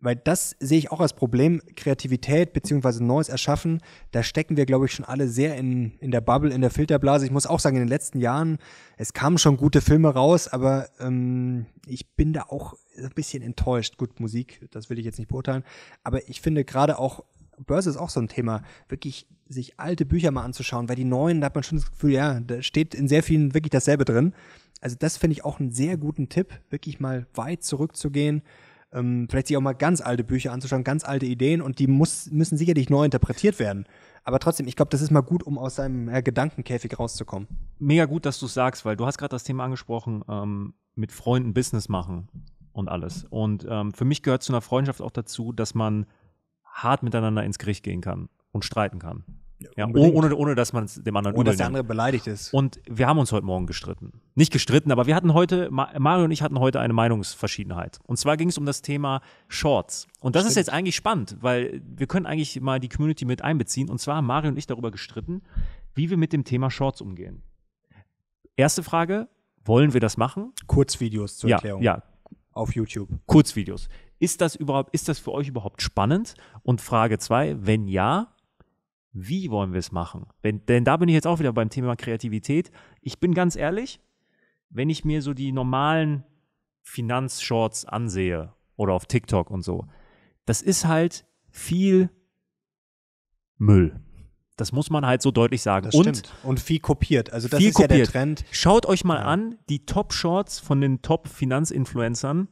Weil das sehe ich auch als Problem. Kreativität beziehungsweise Neues erschaffen, da stecken wir, glaube ich, schon alle sehr in, in der Bubble, in der Filterblase. Ich muss auch sagen, in den letzten Jahren, es kamen schon gute Filme raus, aber ähm, ich bin da auch ein bisschen enttäuscht. Gut, Musik, das will ich jetzt nicht beurteilen. Aber ich finde gerade auch, Börse ist auch so ein Thema, wirklich sich alte Bücher mal anzuschauen, weil die neuen, da hat man schon das Gefühl, ja, da steht in sehr vielen wirklich dasselbe drin. Also das finde ich auch einen sehr guten Tipp, wirklich mal weit zurückzugehen ähm, vielleicht sich auch mal ganz alte Bücher anzuschauen, ganz alte Ideen und die muss, müssen sicherlich neu interpretiert werden. Aber trotzdem, ich glaube, das ist mal gut, um aus seinem äh, Gedankenkäfig rauszukommen. Mega gut, dass du es sagst, weil du hast gerade das Thema angesprochen, ähm, mit Freunden Business machen und alles. Und ähm, für mich gehört zu einer Freundschaft auch dazu, dass man hart miteinander ins Gericht gehen kann und streiten kann. Ja, ohne, ohne, dass man dem anderen Ohne, dass der andere beleidigt ist. Und wir haben uns heute Morgen gestritten. Nicht gestritten, aber wir hatten heute, Mario und ich hatten heute eine Meinungsverschiedenheit. Und zwar ging es um das Thema Shorts. Und das Stimmt. ist jetzt eigentlich spannend, weil wir können eigentlich mal die Community mit einbeziehen. Und zwar haben Mario und ich darüber gestritten, wie wir mit dem Thema Shorts umgehen. Erste Frage, wollen wir das machen? Kurzvideos zur ja, Erklärung. Ja. Auf YouTube. Kurzvideos. Ist das überhaupt, ist das für euch überhaupt spannend? Und Frage zwei, wenn ja, wie wollen wir es machen? Wenn, denn da bin ich jetzt auch wieder beim Thema Kreativität. Ich bin ganz ehrlich, wenn ich mir so die normalen Finanzshorts ansehe oder auf TikTok und so, das ist halt viel Müll. Das muss man halt so deutlich sagen. Das und, stimmt. und viel kopiert. Also das ist kopiert. ja der Trend. Schaut euch mal an, die Top-Shorts von den Top-Finanzinfluencern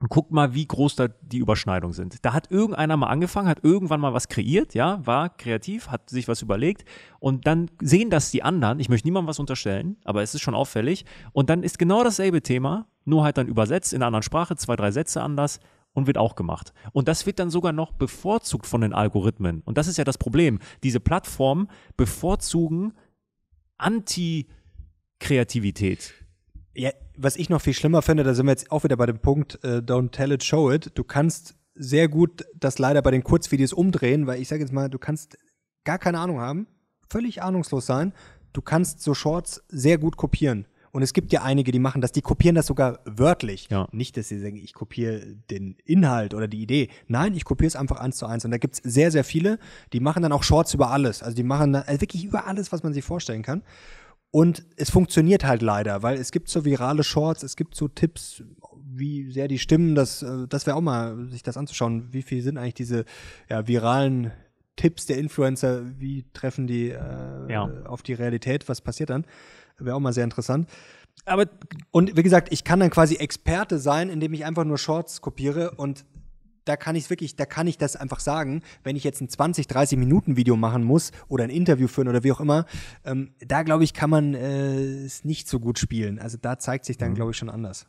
und guckt mal, wie groß da die Überschneidungen sind. Da hat irgendeiner mal angefangen, hat irgendwann mal was kreiert, ja, war kreativ, hat sich was überlegt und dann sehen das die anderen. Ich möchte niemandem was unterstellen, aber es ist schon auffällig. Und dann ist genau dasselbe Thema, nur halt dann übersetzt in einer anderen Sprache, zwei, drei Sätze anders und wird auch gemacht. Und das wird dann sogar noch bevorzugt von den Algorithmen. Und das ist ja das Problem. Diese Plattformen bevorzugen Anti- Kreativität. Ja, was ich noch viel schlimmer finde, da sind wir jetzt auch wieder bei dem Punkt, äh, don't tell it, show it. Du kannst sehr gut das leider bei den Kurzvideos umdrehen, weil ich sage jetzt mal, du kannst gar keine Ahnung haben, völlig ahnungslos sein. Du kannst so Shorts sehr gut kopieren. Und es gibt ja einige, die machen das, die kopieren das sogar wörtlich. Ja. Nicht, dass sie sagen, ich kopiere den Inhalt oder die Idee. Nein, ich kopiere es einfach eins zu eins. Und da gibt es sehr, sehr viele, die machen dann auch Shorts über alles. Also die machen dann also äh, wirklich über alles, was man sich vorstellen kann. Und es funktioniert halt leider, weil es gibt so virale Shorts, es gibt so Tipps, wie sehr die stimmen. Das, äh, das wäre auch mal, sich das anzuschauen. Wie viel sind eigentlich diese ja, viralen Tipps der Influencer? Wie treffen die äh, ja. auf die Realität? Was passiert dann? Wäre auch mal sehr interessant. Aber, und wie gesagt, ich kann dann quasi Experte sein, indem ich einfach nur Shorts kopiere und da kann ich wirklich, da kann ich das einfach sagen, wenn ich jetzt ein 20, 30 Minuten Video machen muss oder ein Interview führen oder wie auch immer, ähm, da glaube ich, kann man äh, es nicht so gut spielen. Also da zeigt sich dann, mhm. glaube ich, schon anders.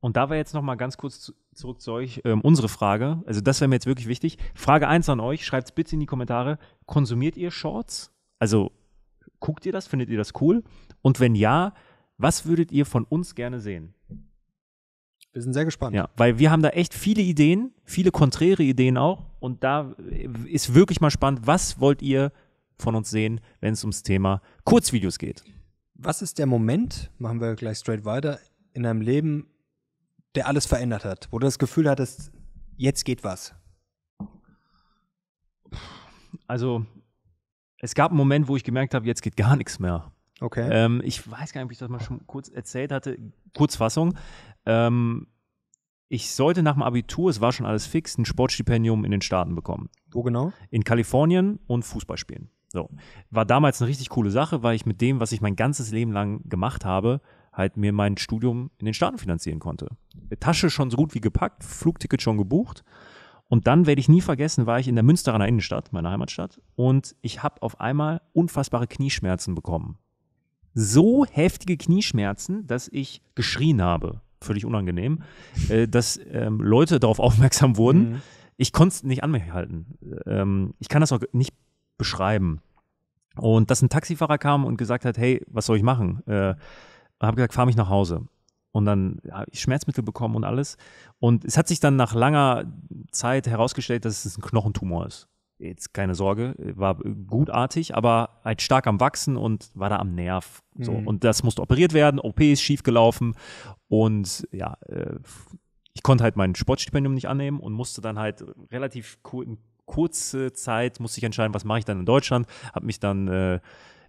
Und da war jetzt noch mal ganz kurz zu, zurück zu euch ähm, unsere Frage. Also das wäre mir jetzt wirklich wichtig. Frage 1 an euch, schreibt es bitte in die Kommentare. Konsumiert ihr Shorts? Also guckt ihr das? Findet ihr das cool? Und wenn ja, was würdet ihr von uns gerne sehen? Wir sind sehr gespannt. Ja, weil wir haben da echt viele Ideen, viele konträre Ideen auch. Und da ist wirklich mal spannend, was wollt ihr von uns sehen, wenn es ums Thema Kurzvideos geht? Was ist der Moment, machen wir gleich straight weiter, in deinem Leben, der alles verändert hat, wo du das Gefühl hattest, jetzt geht was? Also, es gab einen Moment, wo ich gemerkt habe, jetzt geht gar nichts mehr. Okay. Ähm, ich weiß gar nicht, ob ich das mal schon kurz erzählt hatte. Kurzfassung ähm, ich sollte nach dem Abitur, es war schon alles fix, ein Sportstipendium in den Staaten bekommen. Wo genau? In Kalifornien und Fußball spielen. So. War damals eine richtig coole Sache, weil ich mit dem, was ich mein ganzes Leben lang gemacht habe, halt mir mein Studium in den Staaten finanzieren konnte. Tasche schon so gut wie gepackt, Flugticket schon gebucht. Und dann werde ich nie vergessen, war ich in der Münsteraner Innenstadt, meiner Heimatstadt, und ich habe auf einmal unfassbare Knieschmerzen bekommen. So heftige Knieschmerzen, dass ich geschrien habe völlig unangenehm, äh, dass ähm, Leute darauf [laughs] aufmerksam wurden. Mhm. Ich konnte es nicht an mich halten. Ähm, ich kann das auch nicht beschreiben. Und dass ein Taxifahrer kam und gesagt hat, hey, was soll ich machen? Äh, habe gesagt, fahr mich nach Hause. Und dann habe ich Schmerzmittel bekommen und alles. Und es hat sich dann nach langer Zeit herausgestellt, dass es ein Knochentumor ist jetzt keine Sorge, war gutartig, aber halt stark am Wachsen und war da am Nerv. So. Mhm. Und das musste operiert werden, OP ist schiefgelaufen und ja, äh, ich konnte halt mein Sportstipendium nicht annehmen und musste dann halt relativ kurze Zeit, musste ich entscheiden, was mache ich dann in Deutschland, habe mich dann äh,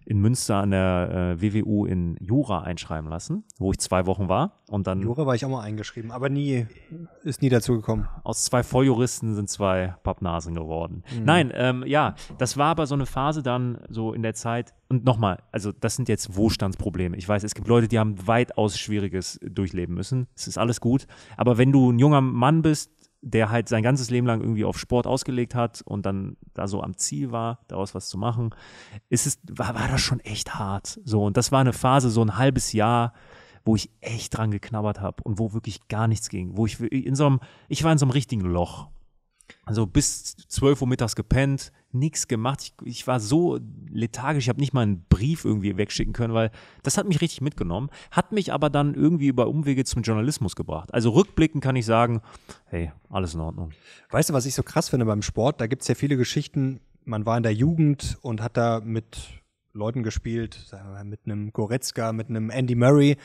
in Münster an der äh, WWU in Jura einschreiben lassen, wo ich zwei Wochen war. Und dann Jura war ich auch mal eingeschrieben, aber nie ist nie dazu gekommen. Aus zwei Volljuristen sind zwei Pappnasen geworden. Mhm. Nein, ähm, ja, das war aber so eine Phase dann so in der Zeit. Und nochmal, also das sind jetzt Wohlstandsprobleme. Ich weiß, es gibt Leute, die haben weitaus Schwieriges durchleben müssen. Es ist alles gut. Aber wenn du ein junger Mann bist, der halt sein ganzes Leben lang irgendwie auf Sport ausgelegt hat und dann da so am Ziel war, daraus was zu machen, ist es, war, war das schon echt hart. So, und das war eine Phase, so ein halbes Jahr, wo ich echt dran geknabbert habe und wo wirklich gar nichts ging. Wo ich in so einem, ich war in so einem richtigen Loch also bis 12 Uhr mittags gepennt, nichts gemacht. Ich, ich, war so lethargisch, ich habe nicht mal einen Brief irgendwie wegschicken können, weil das hat mich richtig mitgenommen, hat mich aber dann irgendwie über Umwege zum Journalismus gebracht. Also rückblickend kann ich sagen, hey, alles in Ordnung. Weißt du, was ich so krass finde beim Sport? Da gibt es ja viele Geschichten, man war in der Jugend und hat da mit Leuten gespielt, mit einem Goretzka, mit einem Andy Murray,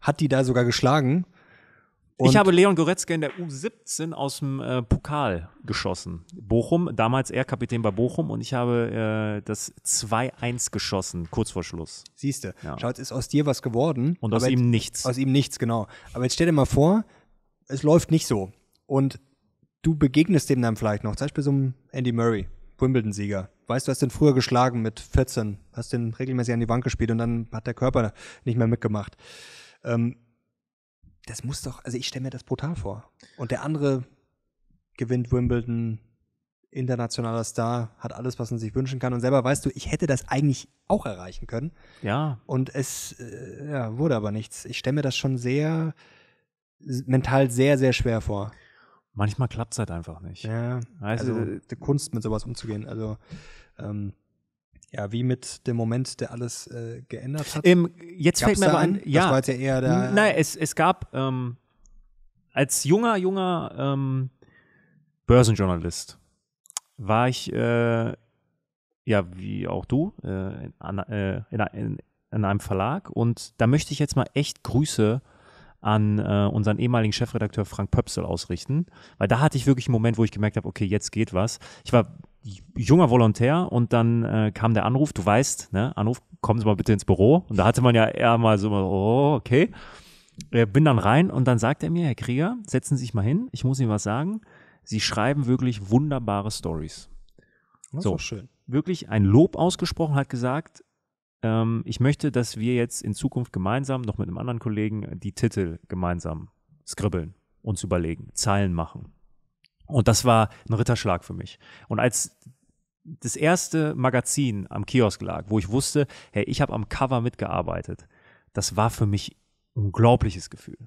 hat die da sogar geschlagen und ich habe Leon Goretzka in der U17 aus dem äh, Pokal geschossen. Bochum, damals er Kapitän bei Bochum und ich habe äh, das 2-1 geschossen, kurz vor Schluss. Siehste, ja. schaut, ist aus dir was geworden. Und aus ihm nichts. Aus ihm nichts, genau. Aber jetzt stell dir mal vor, es läuft nicht so. Und du begegnest dem dann vielleicht noch, zum Beispiel so einem Andy Murray, Wimbledon-Sieger. Weißt du, hast den früher geschlagen mit 14, hast den regelmäßig an die Wand gespielt und dann hat der Körper nicht mehr mitgemacht. Ähm, das muss doch, also ich stelle mir das brutal vor. Und der andere gewinnt Wimbledon, internationaler Star, hat alles, was man sich wünschen kann. Und selber weißt du, ich hätte das eigentlich auch erreichen können. Ja. Und es äh, ja, wurde aber nichts. Ich stelle mir das schon sehr mental sehr, sehr schwer vor. Manchmal klappt es halt einfach nicht. Ja. Also, also Kunst mit sowas umzugehen. Also ähm, ja, wie mit dem Moment, der alles äh, geändert hat. Ähm, jetzt Gab's fällt mir aber ein, ja. Das war jetzt ja eher der. Hm, nein, es, es gab ähm, als junger, junger ähm, Börsenjournalist war ich, äh, ja, wie auch du, äh, an, äh, in, in, einem Verlag. Und da möchte ich jetzt mal echt Grüße an äh, unseren ehemaligen Chefredakteur Frank Pöpsel ausrichten, weil da hatte ich wirklich einen Moment, wo ich gemerkt habe, okay, jetzt geht was. Ich war junger Volontär und dann äh, kam der Anruf, du weißt, ne, Anruf, kommen Sie mal bitte ins Büro. Und da hatte man ja eher mal so, oh, okay. Äh, bin dann rein und dann sagt er mir, Herr Krieger, setzen Sie sich mal hin, ich muss Ihnen was sagen. Sie schreiben wirklich wunderbare Stories. So schön. Wirklich ein Lob ausgesprochen, hat gesagt, ähm, ich möchte, dass wir jetzt in Zukunft gemeinsam, noch mit einem anderen Kollegen, die Titel gemeinsam skribbeln, uns überlegen, Zeilen machen. Und das war ein Ritterschlag für mich. Und als das erste Magazin am Kiosk lag, wo ich wusste, hey, ich habe am Cover mitgearbeitet, das war für mich ein unglaubliches Gefühl.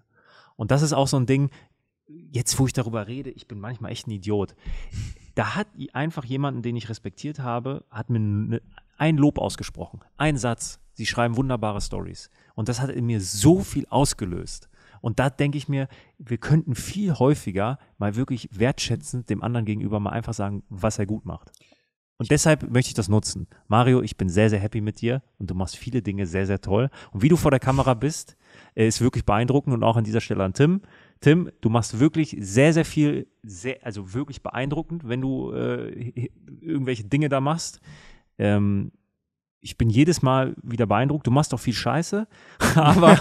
Und das ist auch so ein Ding, jetzt wo ich darüber rede, ich bin manchmal echt ein Idiot. Da hat einfach jemanden, den ich respektiert habe, hat mir ne, ein Lob ausgesprochen, ein Satz. Sie schreiben wunderbare Stories. Und das hat in mir so viel ausgelöst. Und da denke ich mir, wir könnten viel häufiger mal wirklich wertschätzend dem anderen gegenüber mal einfach sagen, was er gut macht. Und deshalb möchte ich das nutzen. Mario, ich bin sehr, sehr happy mit dir und du machst viele Dinge sehr, sehr toll. Und wie du vor der Kamera bist, äh, ist wirklich beeindruckend und auch an dieser Stelle an Tim. Tim, du machst wirklich sehr, sehr viel, sehr, also wirklich beeindruckend, wenn du äh, irgendwelche Dinge da machst. Ähm, ich bin jedes Mal wieder beeindruckt. Du machst doch viel Scheiße, [laughs] aber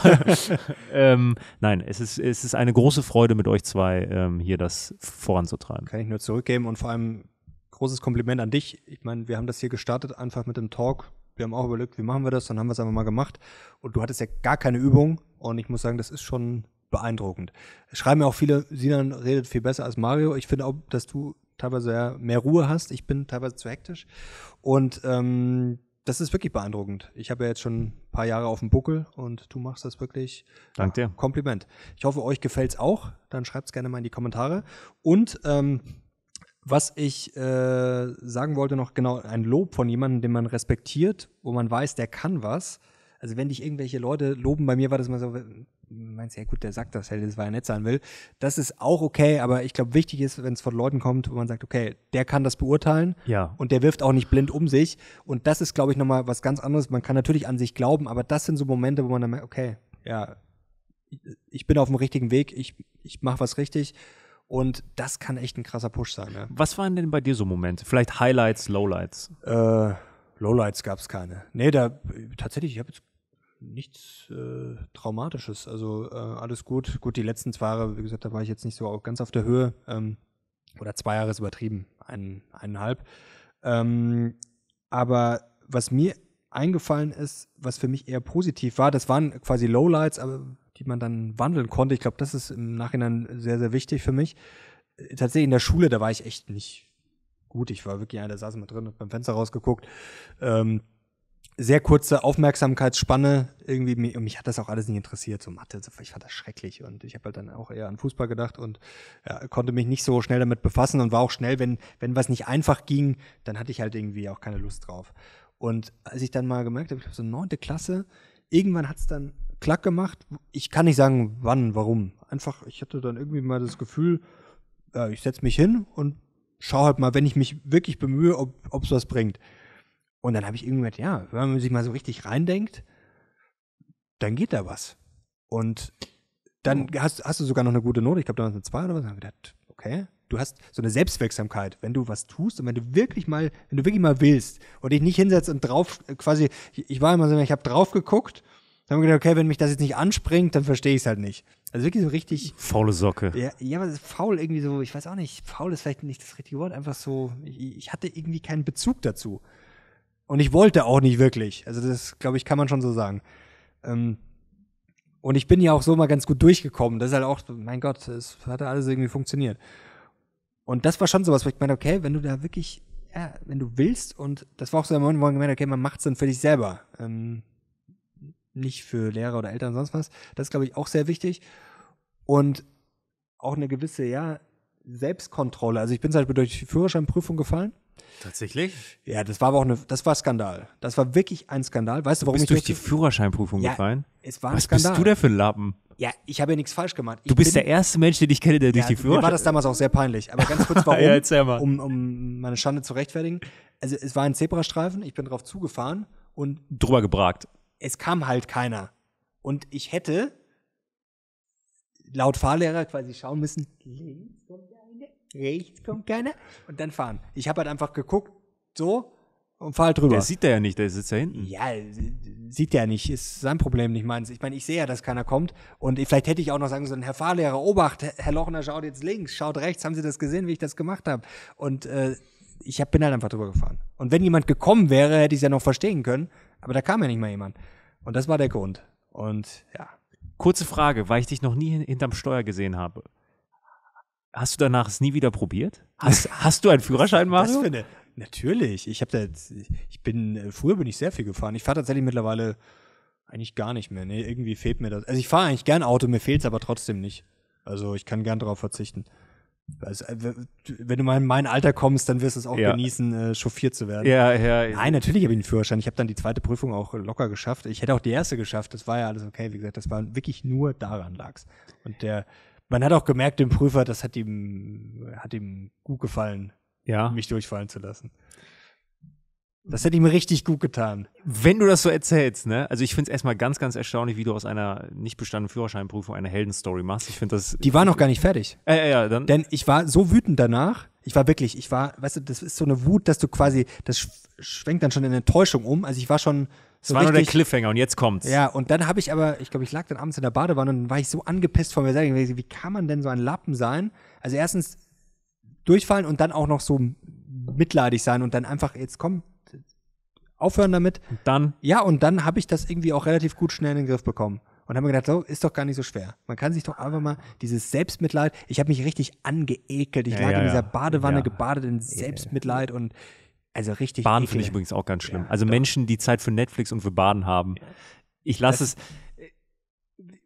ähm, nein, es ist, es ist eine große Freude mit euch zwei, ähm, hier das voranzutreiben. Kann ich nur zurückgeben und vor allem großes Kompliment an dich. Ich meine, wir haben das hier gestartet, einfach mit dem Talk. Wir haben auch überlegt, wie machen wir das, dann haben wir es einfach mal gemacht. Und du hattest ja gar keine Übung und ich muss sagen, das ist schon beeindruckend. Schreiben mir auch viele, Sinan redet viel besser als Mario. Ich finde auch, dass du teilweise mehr Ruhe hast. Ich bin teilweise zu hektisch. Und ähm, das ist wirklich beeindruckend. Ich habe ja jetzt schon ein paar Jahre auf dem Buckel und du machst das wirklich. Dank dir. Kompliment. Ich hoffe, euch gefällt es auch. Dann schreibt es gerne mal in die Kommentare. Und ähm, was ich äh, sagen wollte, noch genau ein Lob von jemandem, den man respektiert, wo man weiß, der kann was. Also wenn dich irgendwelche Leute loben, bei mir war das mal so, meinst ja gut, der sagt das, halt, weil er nett sein will. Das ist auch okay, aber ich glaube, wichtig ist, wenn es von Leuten kommt, wo man sagt, okay, der kann das beurteilen ja. und der wirft auch nicht blind um sich. Und das ist, glaube ich, nochmal was ganz anderes. Man kann natürlich an sich glauben, aber das sind so Momente, wo man dann merkt, okay, ja, ich bin auf dem richtigen Weg, ich, ich mache was richtig. Und das kann echt ein krasser Push sein. Ne? Was waren denn bei dir so Momente? Vielleicht Highlights, Lowlights? Äh, Lowlights gab es keine. Nee, da äh, tatsächlich, ich habe jetzt nichts äh, Traumatisches. Also äh, alles gut. Gut, die letzten zwei Jahre, wie gesagt, da war ich jetzt nicht so ganz auf der Höhe. Ähm, oder zwei Jahre ist übertrieben, ein, eineinhalb. Ähm, aber was mir eingefallen ist, was für mich eher positiv war, das waren quasi Lowlights, aber die man dann wandeln konnte. Ich glaube, das ist im Nachhinein sehr, sehr wichtig für mich. Äh, tatsächlich in der Schule, da war ich echt nicht gut. Ich war wirklich einer, der saß immer drin, hat beim Fenster rausgeguckt. Ähm, sehr kurze Aufmerksamkeitsspanne. Irgendwie, mich, mich hat das auch alles nicht interessiert. So Mathe, ich fand das schrecklich. Und ich habe halt dann auch eher an Fußball gedacht und ja, konnte mich nicht so schnell damit befassen und war auch schnell, wenn, wenn was nicht einfach ging, dann hatte ich halt irgendwie auch keine Lust drauf. Und als ich dann mal gemerkt habe, ich glaube so neunte Klasse, irgendwann hat es dann klack gemacht. Ich kann nicht sagen, wann, warum. Einfach, ich hatte dann irgendwie mal das Gefühl, äh, ich setze mich hin und schau halt mal, wenn ich mich wirklich bemühe, ob es was bringt. Und dann habe ich irgendwie gedacht, ja, wenn man sich mal so richtig reindenkt, dann geht da was. Und dann oh. hast, hast, du sogar noch eine gute Note, ich glaube, damals eine 2 oder was. Und dann habe ich gedacht, okay, du hast so eine Selbstwirksamkeit, wenn du was tust und wenn du wirklich mal, wenn du wirklich mal willst und dich nicht hinsetzt und drauf äh, quasi, ich war immer so, ich habe drauf geguckt, dann habe ich gedacht, okay, wenn mich das jetzt nicht anspringt, dann verstehe ich es halt nicht. Also wirklich so richtig faule Socke. Ja, ja, aber faul irgendwie so, ich weiß auch nicht, faul ist vielleicht nicht das richtige Wort, einfach so ich, ich hatte irgendwie keinen Bezug dazu. Und ich wollte auch nicht wirklich. Also das, glaube ich, kann man schon so sagen. Ähm, und ich bin ja auch so mal ganz gut durchgekommen. Das ist halt auch, mein Gott, es hat alles irgendwie funktioniert. Und das war schon sowas, wo ich meine, okay, wenn du da wirklich, ja, wenn du willst, und das war auch so der Moment, wo man gemeint okay, man macht es dann für dich selber. Ähm, nicht für Lehrer oder Eltern, und sonst was. Das ist, glaube ich, auch sehr wichtig. Und auch eine gewisse, ja, Selbstkontrolle. Also ich bin zum Beispiel durch die Führerscheinprüfung gefallen Tatsächlich? Ja, das war aber auch eine, das war Skandal. Das war wirklich ein Skandal. Weißt du, warum du bist ich durch die Führerscheinprüfung ja, gefallen? Es war ein Skandal. Was bist du da für ein Lappen? Ja, ich habe ja nichts falsch gemacht. Ich du bist bin, der erste Mensch, den ich kenne, der ja, durch die Führerschein. Mir war das damals auch sehr peinlich. Aber ganz kurz, [laughs] warum? ja, erzähl um, um meine Schande zu rechtfertigen. Also es war ein Zebrastreifen. Ich bin drauf zugefahren und drüber gebragt. Es kam halt keiner. Und ich hätte laut Fahrlehrer quasi schauen müssen, links kommt rechts kommt keiner und dann fahren. Ich habe halt einfach geguckt, so und fahre halt drüber. Der sieht er ja nicht, der sitzt ja hinten. Ja, sieht er nicht, ist sein Problem, nicht meins. Ich meine, ich sehe ja, dass keiner kommt und vielleicht hätte ich auch noch sagen sollen, Herr Fahrlehrer, Obacht, Herr Lochner schaut jetzt links, schaut rechts, haben Sie das gesehen, wie ich das gemacht habe? Und äh, ich hab, bin halt einfach drüber gefahren. Und wenn jemand gekommen wäre, hätte ich es ja noch verstehen können, aber da kam ja nicht mal jemand. Und das war der Grund. Und ja. Kurze Frage, weil ich dich noch nie hinterm Steuer gesehen habe. Hast du danach es nie wieder probiert? Hast, [laughs] hast du einen Führerschein, Mario? Das finde, natürlich. Ich habe da jetzt, ich bin, äh, früher bin ich sehr viel gefahren. Ich fahre tatsächlich mittlerweile eigentlich gar nicht mehr. Nee, irgendwie fehlt mir das. Also ich fahre eigentlich gern Auto, mir fehlt's aber trotzdem nicht. Also ich kann gern darauf verzichten. Also, äh, wenn du mal in mein Alter kommst, dann wirst du es auch ja. genießen, äh, chauffiert zu werden. Ja, ja, ja. Nein, natürlich habe ich einen Führerschein. Ich habe dann die zweite Prüfung auch locker geschafft. Ich hätte auch die erste geschafft. Das war ja alles okay. Wie gesagt, das war wirklich nur daran lag's. Und der, man hat auch gemerkt, dem Prüfer, das hat ihm, hat ihm gut gefallen, ja. mich durchfallen zu lassen. Das hätte ihm richtig gut getan. Wenn du das so erzählst, ne? Also ich finde es erstmal ganz, ganz erstaunlich, wie du aus einer nicht bestandenen Führerscheinprüfung eine Heldenstory machst. Ich finde das. Die war noch gar nicht fertig. Äh, äh, ja, dann. Denn ich war so wütend danach. Ich war wirklich, ich war, weißt du, das ist so eine Wut, dass du quasi, das schwenkt dann schon in Enttäuschung um. Also ich war schon, das war richtig, nur der Cliffhanger und jetzt kommt's. Ja, und dann habe ich aber, ich glaube, ich lag dann abends in der Badewanne und dann war ich so angepisst von mir selber. Wie kann man denn so ein Lappen sein? Also erstens durchfallen und dann auch noch so mitleidig sein und dann einfach, jetzt komm, aufhören damit. Und dann? Ja, und dann habe ich das irgendwie auch relativ gut schnell in den Griff bekommen. Und habe mir gedacht, so, ist doch gar nicht so schwer. Man kann sich doch einfach mal dieses Selbstmitleid, ich habe mich richtig angeekelt. Ich ja, lag ja, in dieser Badewanne ja. gebadet in Selbstmitleid und also richtig. Baden finde ich übrigens auch ganz schlimm. Ja, also doch. Menschen, die Zeit für Netflix und für Baden haben. Ich lasse es.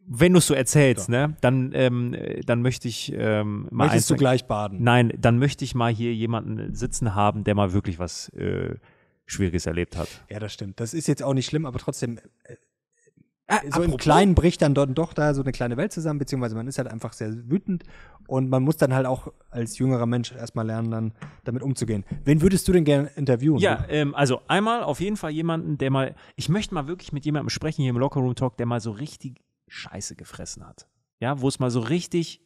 Wenn du es so erzählst, ne, dann, ähm, dann möchte ich ähm, mal. Möchtest du gleich baden? Nein, dann möchte ich mal hier jemanden sitzen haben, der mal wirklich was äh, Schwieriges erlebt hat. Ja, das stimmt. Das ist jetzt auch nicht schlimm, aber trotzdem, äh, Ah, so im Kleinen bricht dann dort doch da so eine kleine Welt zusammen, beziehungsweise man ist halt einfach sehr wütend und man muss dann halt auch als jüngerer Mensch erstmal lernen, dann damit umzugehen. Wen würdest du denn gerne interviewen? Ja, ähm, also einmal auf jeden Fall jemanden, der mal, ich möchte mal wirklich mit jemandem sprechen hier im Locker Room Talk, der mal so richtig Scheiße gefressen hat. Ja, wo es mal so richtig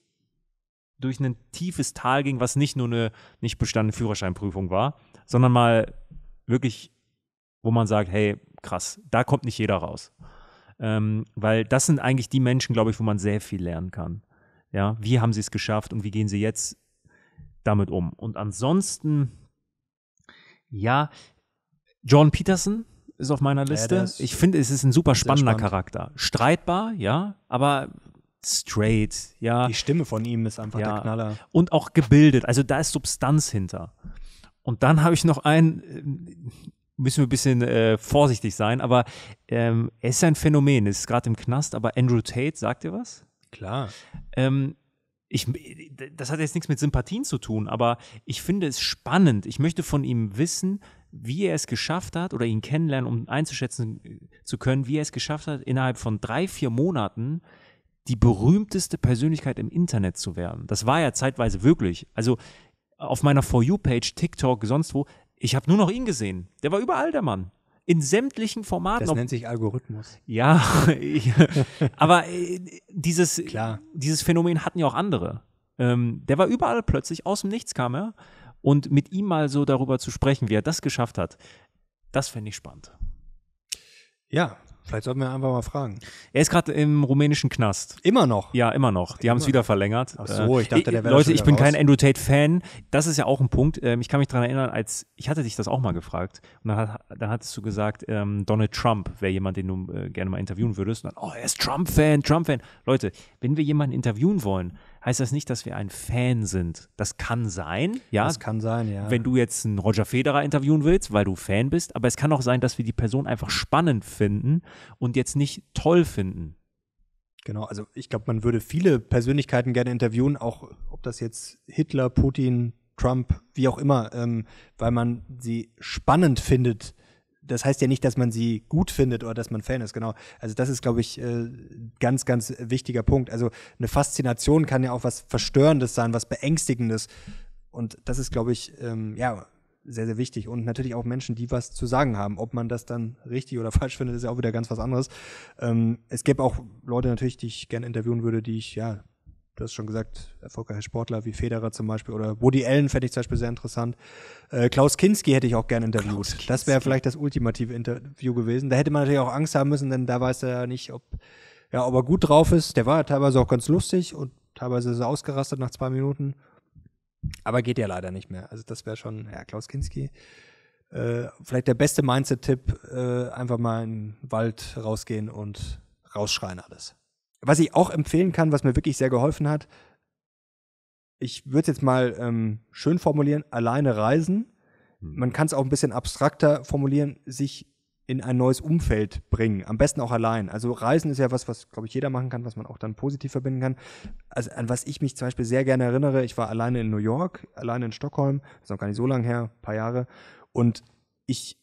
durch ein tiefes Tal ging, was nicht nur eine nicht bestandene Führerscheinprüfung war, sondern mal wirklich, wo man sagt, hey, krass, da kommt nicht jeder raus. Ähm, weil das sind eigentlich die Menschen, glaube ich, wo man sehr viel lernen kann. Ja, wie haben sie es geschafft und wie gehen sie jetzt damit um? Und ansonsten, ja, John Peterson ist auf meiner Liste. Ja, ich finde, es ist ein super spannender spannend. Charakter. Streitbar, ja, aber straight, ja. Die Stimme von ihm ist einfach ja. der Knaller. Und auch gebildet, also da ist Substanz hinter. Und dann habe ich noch einen, äh, müssen wir ein bisschen äh, vorsichtig sein, aber ähm, er ist ein Phänomen, ist gerade im Knast, aber Andrew Tate, sagt ihr was? Klar. Ähm, ich, das hat jetzt nichts mit Sympathien zu tun, aber ich finde es spannend. Ich möchte von ihm wissen, wie er es geschafft hat oder ihn kennenlernen, um einzuschätzen äh, zu können, wie er es geschafft hat, innerhalb von drei, vier Monaten die berühmteste Persönlichkeit im Internet zu werden. Das war ja zeitweise wirklich. Also auf meiner For You-Page, TikTok, sonst wo, ich habe nur noch ihn gesehen. Der war überall der Mann. In sämtlichen Formaten. Das nennt sich Algorithmus. Ja, [laughs] aber äh, dieses, Klar. dieses Phänomen hatten ja auch andere. Ähm, der war überall plötzlich, aus dem Nichts kam er. Und mit ihm mal so darüber zu sprechen, wie er das geschafft hat, das fände ich spannend. Ja, Vielleicht sollten wir einfach mal fragen. Er ist gerade im rumänischen Knast. Immer noch? Ja, immer noch. Die haben es wieder verlängert. Ach so, ich äh, dachte, der äh, wäre Leute, ich bin raus. kein endotate fan Das ist ja auch ein Punkt. Ähm, ich kann mich daran erinnern, als ich hatte dich das auch mal gefragt. Und dann, hat, dann hattest du gesagt, ähm, Donald Trump wäre jemand, den du äh, gerne mal interviewen würdest. Und dann, oh, er ist Trump-Fan, Trump-Fan. Leute, wenn wir jemanden interviewen wollen, heißt das nicht, dass wir ein Fan sind. Das kann sein, ja. Das kann sein, ja. Wenn du jetzt einen Roger Federer interviewen willst, weil du Fan bist, aber es kann auch sein, dass wir die Person einfach spannend finden und jetzt nicht toll finden. Genau, also ich glaube, man würde viele Persönlichkeiten gerne interviewen, auch ob das jetzt Hitler, Putin, Trump, wie auch immer, ähm, weil man sie spannend findet das heißt ja nicht, dass man sie gut findet oder dass man Fan ist, genau. Also das ist, glaube ich, äh, ganz, ganz wichtiger Punkt. Also eine Faszination kann ja auch was Verstörendes sein, was Beängstigendes. Und das ist, glaube ich, ähm, ja, sehr, sehr wichtig. Und natürlich auch Menschen, die was zu sagen haben. Ob man das dann richtig oder [laughs] falsch findet, ist ja auch wieder ganz was anderes. Ähm, es gäbe auch Leute natürlich, die ich gerne interviewen würde, die ich ja du hast schon gesagt, erfolgreiche Sportler wie Federer zum Beispiel oder Woody Allen fände ich zum Beispiel sehr interessant. Äh, Klaus Kinski hätte ich auch gerne interviewt. Das wäre vielleicht das ultimative Interview gewesen. Da hätte man natürlich auch Angst haben müssen, denn da weiß er ja nicht, ob, ja, ob er gut drauf ist. Der war ja teilweise auch ganz lustig und teilweise ist er ausgerastet nach zwei Minuten. Aber geht ja leider nicht mehr. Also das wäre schon, ja, Klaus Kinski. Äh, vielleicht der beste Mindset-Tipp, äh, einfach mal in den Wald rausgehen und rausschreien alles was ich auch empfehlen kann, was mir wirklich sehr geholfen hat, ich würde es jetzt mal ähm, schön formulieren, alleine reisen. Hm. Man kann es auch ein bisschen abstrakter formulieren, sich in ein neues Umfeld bringen. Am besten auch allein. Also Reisen ist ja was, was, glaube ich, jeder machen kann, was man auch dann positiv verbinden kann. Also an was ich mich zum Beispiel sehr gerne erinnere, ich war alleine in New York, alleine in Stockholm, ist noch gar nicht so lange her, ein paar Jahre. Und ich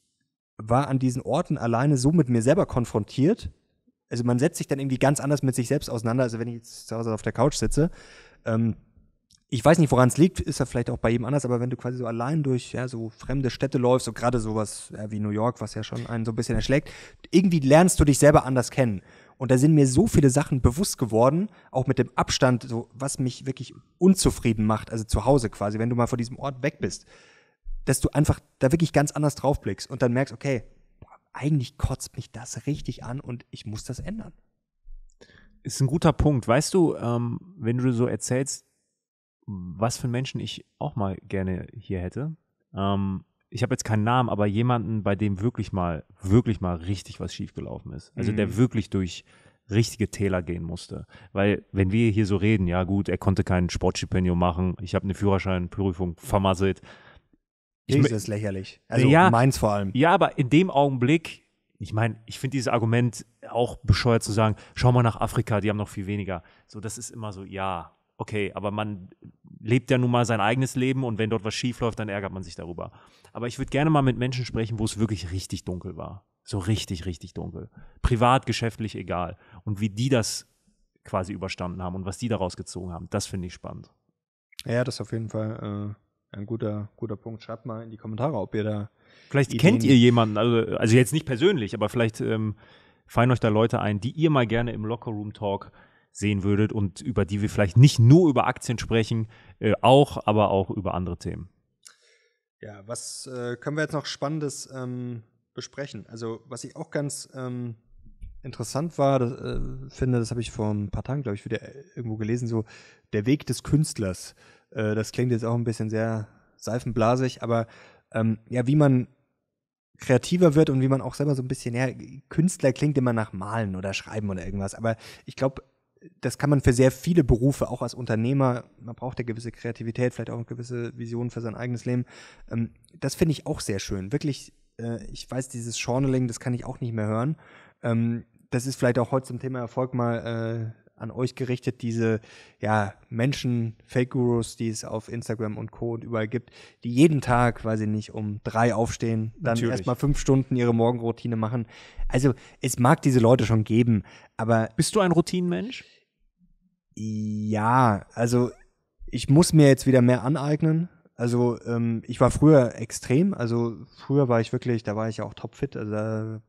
war an diesen Orten alleine so mit mir selber konfrontiert, also man setzt sich dann irgendwie ganz anders mit sich selbst auseinander, also wenn ich jetzt zu Hause auf der Couch sitze. Ähm, ich weiß nicht, woran es liegt, ist ja vielleicht auch bei jedem anders, aber wenn du quasi so allein durch ja, so fremde Städte läufst und gerade sowas ja, wie New York, was ja schon einen so ein bisschen erschlägt, irgendwie lernst du dich selber anders kennen. Und da sind mir so viele Sachen bewusst geworden, auch mit dem Abstand, so was mich wirklich unzufrieden macht, also zu Hause quasi, wenn du mal von diesem Ort weg bist, dass du einfach da wirklich ganz anders drauf blickst und dann merkst, okay, eigentlich kotzt mich das richtig an und ich muss das ändern. Ist ein guter Punkt. Weißt du, ähm, wenn du so erzählst, was für einen Menschen ich auch mal gerne hier hätte, ähm, ich habe jetzt keinen Namen, aber jemanden, bei dem wirklich mal, wirklich mal richtig was schiefgelaufen ist. Also mhm. der wirklich durch richtige Täler gehen musste. Weil wenn wir hier so reden, ja gut, er konnte kein Sportstipendium machen, ich habe eine Führerscheinprüfung vermasselt, ich ist es lächerlich. Also ja, meins vor allem. Ja, aber in dem Augenblick, ich meine, ich finde dieses Argument auch bescheuert zu sagen, schau mal nach Afrika, die haben noch viel weniger. So, das ist immer so, ja, okay, aber man lebt ja nun mal sein eigenes Leben und wenn dort was schief läuft, dann ärgert man sich darüber. Aber ich würde gerne mal mit Menschen sprechen, wo es wirklich richtig dunkel war. So richtig, richtig dunkel. Privat, geschäftlich, egal. Und wie die das quasi überstanden haben und was die daraus gezogen haben, das finde ich spannend. Ja, das auf jeden Fall. Äh ein guter, guter Punkt. Schreibt mal in die Kommentare, ob ihr da. Vielleicht Ideen kennt ihr jemanden, also, also jetzt nicht persönlich, aber vielleicht ähm, fallen euch da Leute ein, die ihr mal gerne im Lockerroom-Talk sehen würdet und über die wir vielleicht nicht nur über Aktien sprechen, äh, auch, aber auch über andere Themen. Ja, was äh, können wir jetzt noch Spannendes ähm, besprechen? Also, was ich auch ganz ähm, interessant war, das, äh, finde, das habe ich vor ein paar Tagen, glaube ich, wieder äh, irgendwo gelesen, so der Weg des Künstlers. Äh, das klingt jetzt auch ein bisschen sehr seifenblasig, aber ähm, ja, wie man kreativer wird und wie man auch selber so ein bisschen, ja, Künstler klingt immer nach Malen oder Schreiben oder irgendwas, aber ich glaube, das kann man für sehr viele Berufe, auch als Unternehmer, man braucht ja gewisse Kreativität, vielleicht auch eine gewisse Vision für sein eigenes Leben. Ähm, das finde ich auch sehr schön. Wirklich, äh, ich weiß, dieses Journaling, das kann ich auch nicht mehr hören. Ähm, das ist vielleicht auch heute zum Thema Erfolg mal äh, an euch gerichtet, diese ja, Menschen, Fake-Gurus, die es auf Instagram und Co. und überall gibt, die jeden Tag, weiß ich nicht, um drei aufstehen, dann erstmal fünf Stunden ihre Morgenroutine machen. Also es mag diese Leute schon geben, aber. Bist du ein Routinenmensch? Ja, also ich muss mir jetzt wieder mehr aneignen. Also ähm, ich war früher extrem, also früher war ich wirklich, da war ich ja auch topfit, also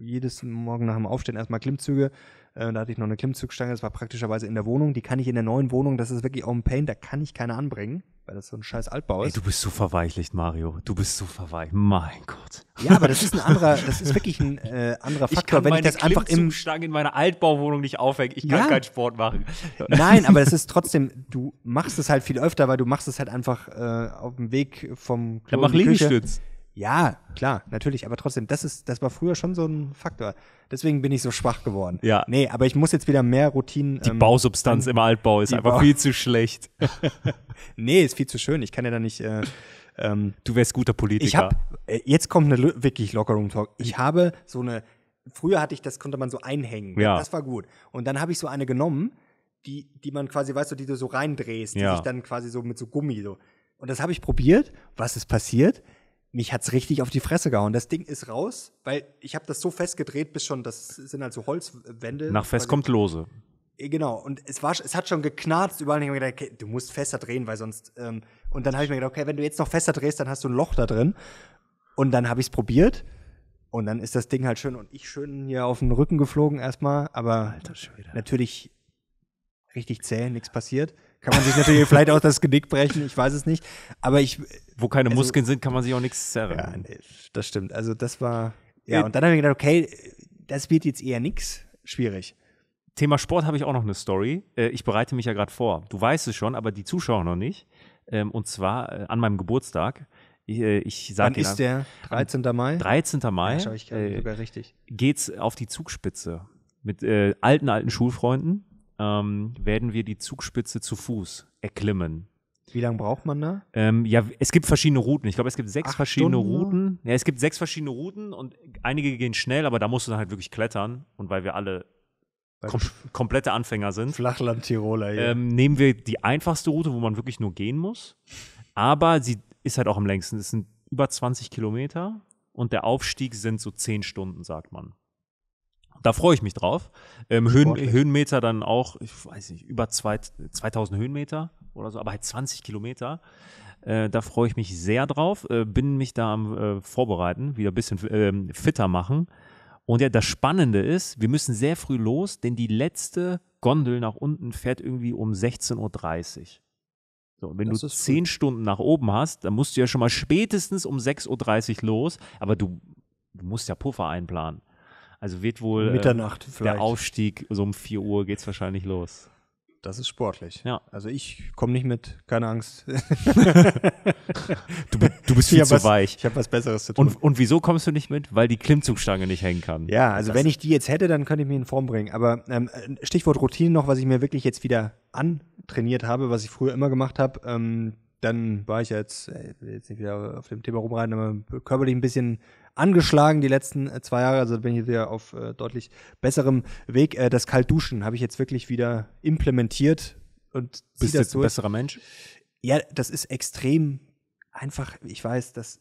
jedes Morgen nach dem Aufstehen erstmal Klimmzüge äh, da hatte ich noch eine Klimmzugstange, das war praktischerweise in der Wohnung. Die kann ich in der neuen Wohnung, das ist wirklich auch Pain, da kann ich keine anbringen, weil das so ein scheiß Altbau ist. Ey, du bist so verweichlicht, Mario. Du bist so verweichlicht. Mein Gott. Ja, aber das ist ein anderer, das ist wirklich ein äh, anderer Faktor. Ich kann wenn meine ich das einfach im Stange in meiner Altbauwohnung nicht aufhängen. Ich kann ja. keinen Sport machen. Nein, aber das [laughs] ist trotzdem, du machst es halt viel öfter, weil du machst es halt einfach äh, auf dem Weg vom Klo Dann mach Liegestütz. Ja, klar, natürlich, aber trotzdem, das ist, das war früher schon so ein Faktor. Deswegen bin ich so schwach geworden. Ja. Nee, aber ich muss jetzt wieder mehr Routinen. Die ähm, Bausubstanz im Altbau ist einfach Bau viel zu schlecht. [laughs] nee, ist viel zu schön. Ich kann ja da nicht. Äh, ähm, du wärst guter Politiker. Ich hab, äh, jetzt kommt eine wirklich Lockerung Talk. Ich habe so eine. Früher hatte ich das, konnte man so einhängen. Ja. Das war gut. Und dann habe ich so eine genommen, die, die man quasi, weißt du, die du so reindrehst, die sich dann quasi so mit so Gummi so. Und das habe ich probiert. Was ist passiert? mich hat es richtig auf die Fresse gehauen. Das Ding ist raus, weil ich habe das so festgedreht, bis schon, das sind halt so Holzwände. Nach fest also kommt lose. Äh, genau, und es war, es hat schon geknarzt überall. Ich habe mir gedacht, okay, du musst fester drehen, weil sonst. Ähm, und dann habe ich mir gedacht, okay, wenn du jetzt noch fester drehst, dann hast du ein Loch da drin. Und dann habe ich es probiert. Und dann ist das Ding halt schön und ich schön hier auf den Rücken geflogen erstmal. Aber Alter, natürlich richtig zäh, nichts passiert kann man sich natürlich [laughs] vielleicht auch das Genick brechen, ich weiß es nicht. Aber ich. Wo keine also, Muskeln sind, kann man sich auch nichts zerren. Ja, nee, das stimmt. Also das war. Ja, äh, und dann habe ich gedacht, okay, das wird jetzt eher nichts. Schwierig. Thema Sport habe ich auch noch eine Story. Äh, ich bereite mich ja gerade vor. Du weißt es schon, aber die Zuschauer noch nicht. Ähm, und zwar äh, an meinem Geburtstag. Ich, sage Wann ist der? 13. Mai? 13. Mai. Ja, schau, ich äh, sogar richtig. Geht's auf die Zugspitze mit äh, alten, alten Schulfreunden ähm, werden wir die Zugspitze zu Fuß erklimmen. Wie lange braucht man da? Ähm, ja, es gibt verschiedene Routen. Ich glaube, es gibt sechs Acht verschiedene Stunden? Routen. Ja, es gibt sechs verschiedene Routen und einige gehen schnell, aber da musst du dann halt wirklich klettern. Und weil wir alle kom [laughs] komplette Anfänger sind, Flachland-Tiroler, ja. ähm, nehmen wir die einfachste Route, wo man wirklich nur gehen muss. Aber sie ist halt auch am längsten. Es sind über 20 Kilometer und der Aufstieg sind so zehn Stunden, sagt man. Da freue ich mich drauf. Ähm, Höhen, Höhenmeter dann auch, ich weiß nicht, über zwei, 2000 Höhenmeter oder so, aber halt 20 Kilometer. Äh, da freue ich mich sehr drauf. Äh, bin mich da am äh, Vorbereiten, wieder ein bisschen ähm, fitter machen. Und ja, das Spannende ist, wir müssen sehr früh los, denn die letzte Gondel nach unten fährt irgendwie um 16.30 Uhr. So, wenn das du zehn gut. Stunden nach oben hast, dann musst du ja schon mal spätestens um 6.30 Uhr los, aber du, du musst ja Puffer einplanen. Also wird wohl äh, Mitternacht äh, der Aufstieg, so um 4 Uhr geht es wahrscheinlich los. Das ist sportlich. Ja. Also ich komme nicht mit, keine Angst. du, [laughs] du, bist viel zu was, weich. Ich habe was Besseres zu tun. Und, und, wieso kommst du nicht mit? Weil die Klimmzugstange nicht hängen kann. Ja, also das wenn ich die jetzt hätte, dann könnte ich mich in Form bringen. Aber ähm, Stichwort Routine noch, was ich mir wirklich jetzt wieder antrainiert habe, was ich früher immer gemacht habe. Ähm, dann war ich jetzt, ich äh, will jetzt nicht wieder auf dem Thema rumreiten, aber körperlich ein bisschen angeschlagen die letzten äh, zwei Jahre, also bin ich jetzt ja auf äh, deutlich besserem Weg. Äh, das Kaltduschen habe ich jetzt wirklich wieder implementiert und bist du jetzt ein besserer Mensch. Ja, das ist extrem einfach. Ich weiß, das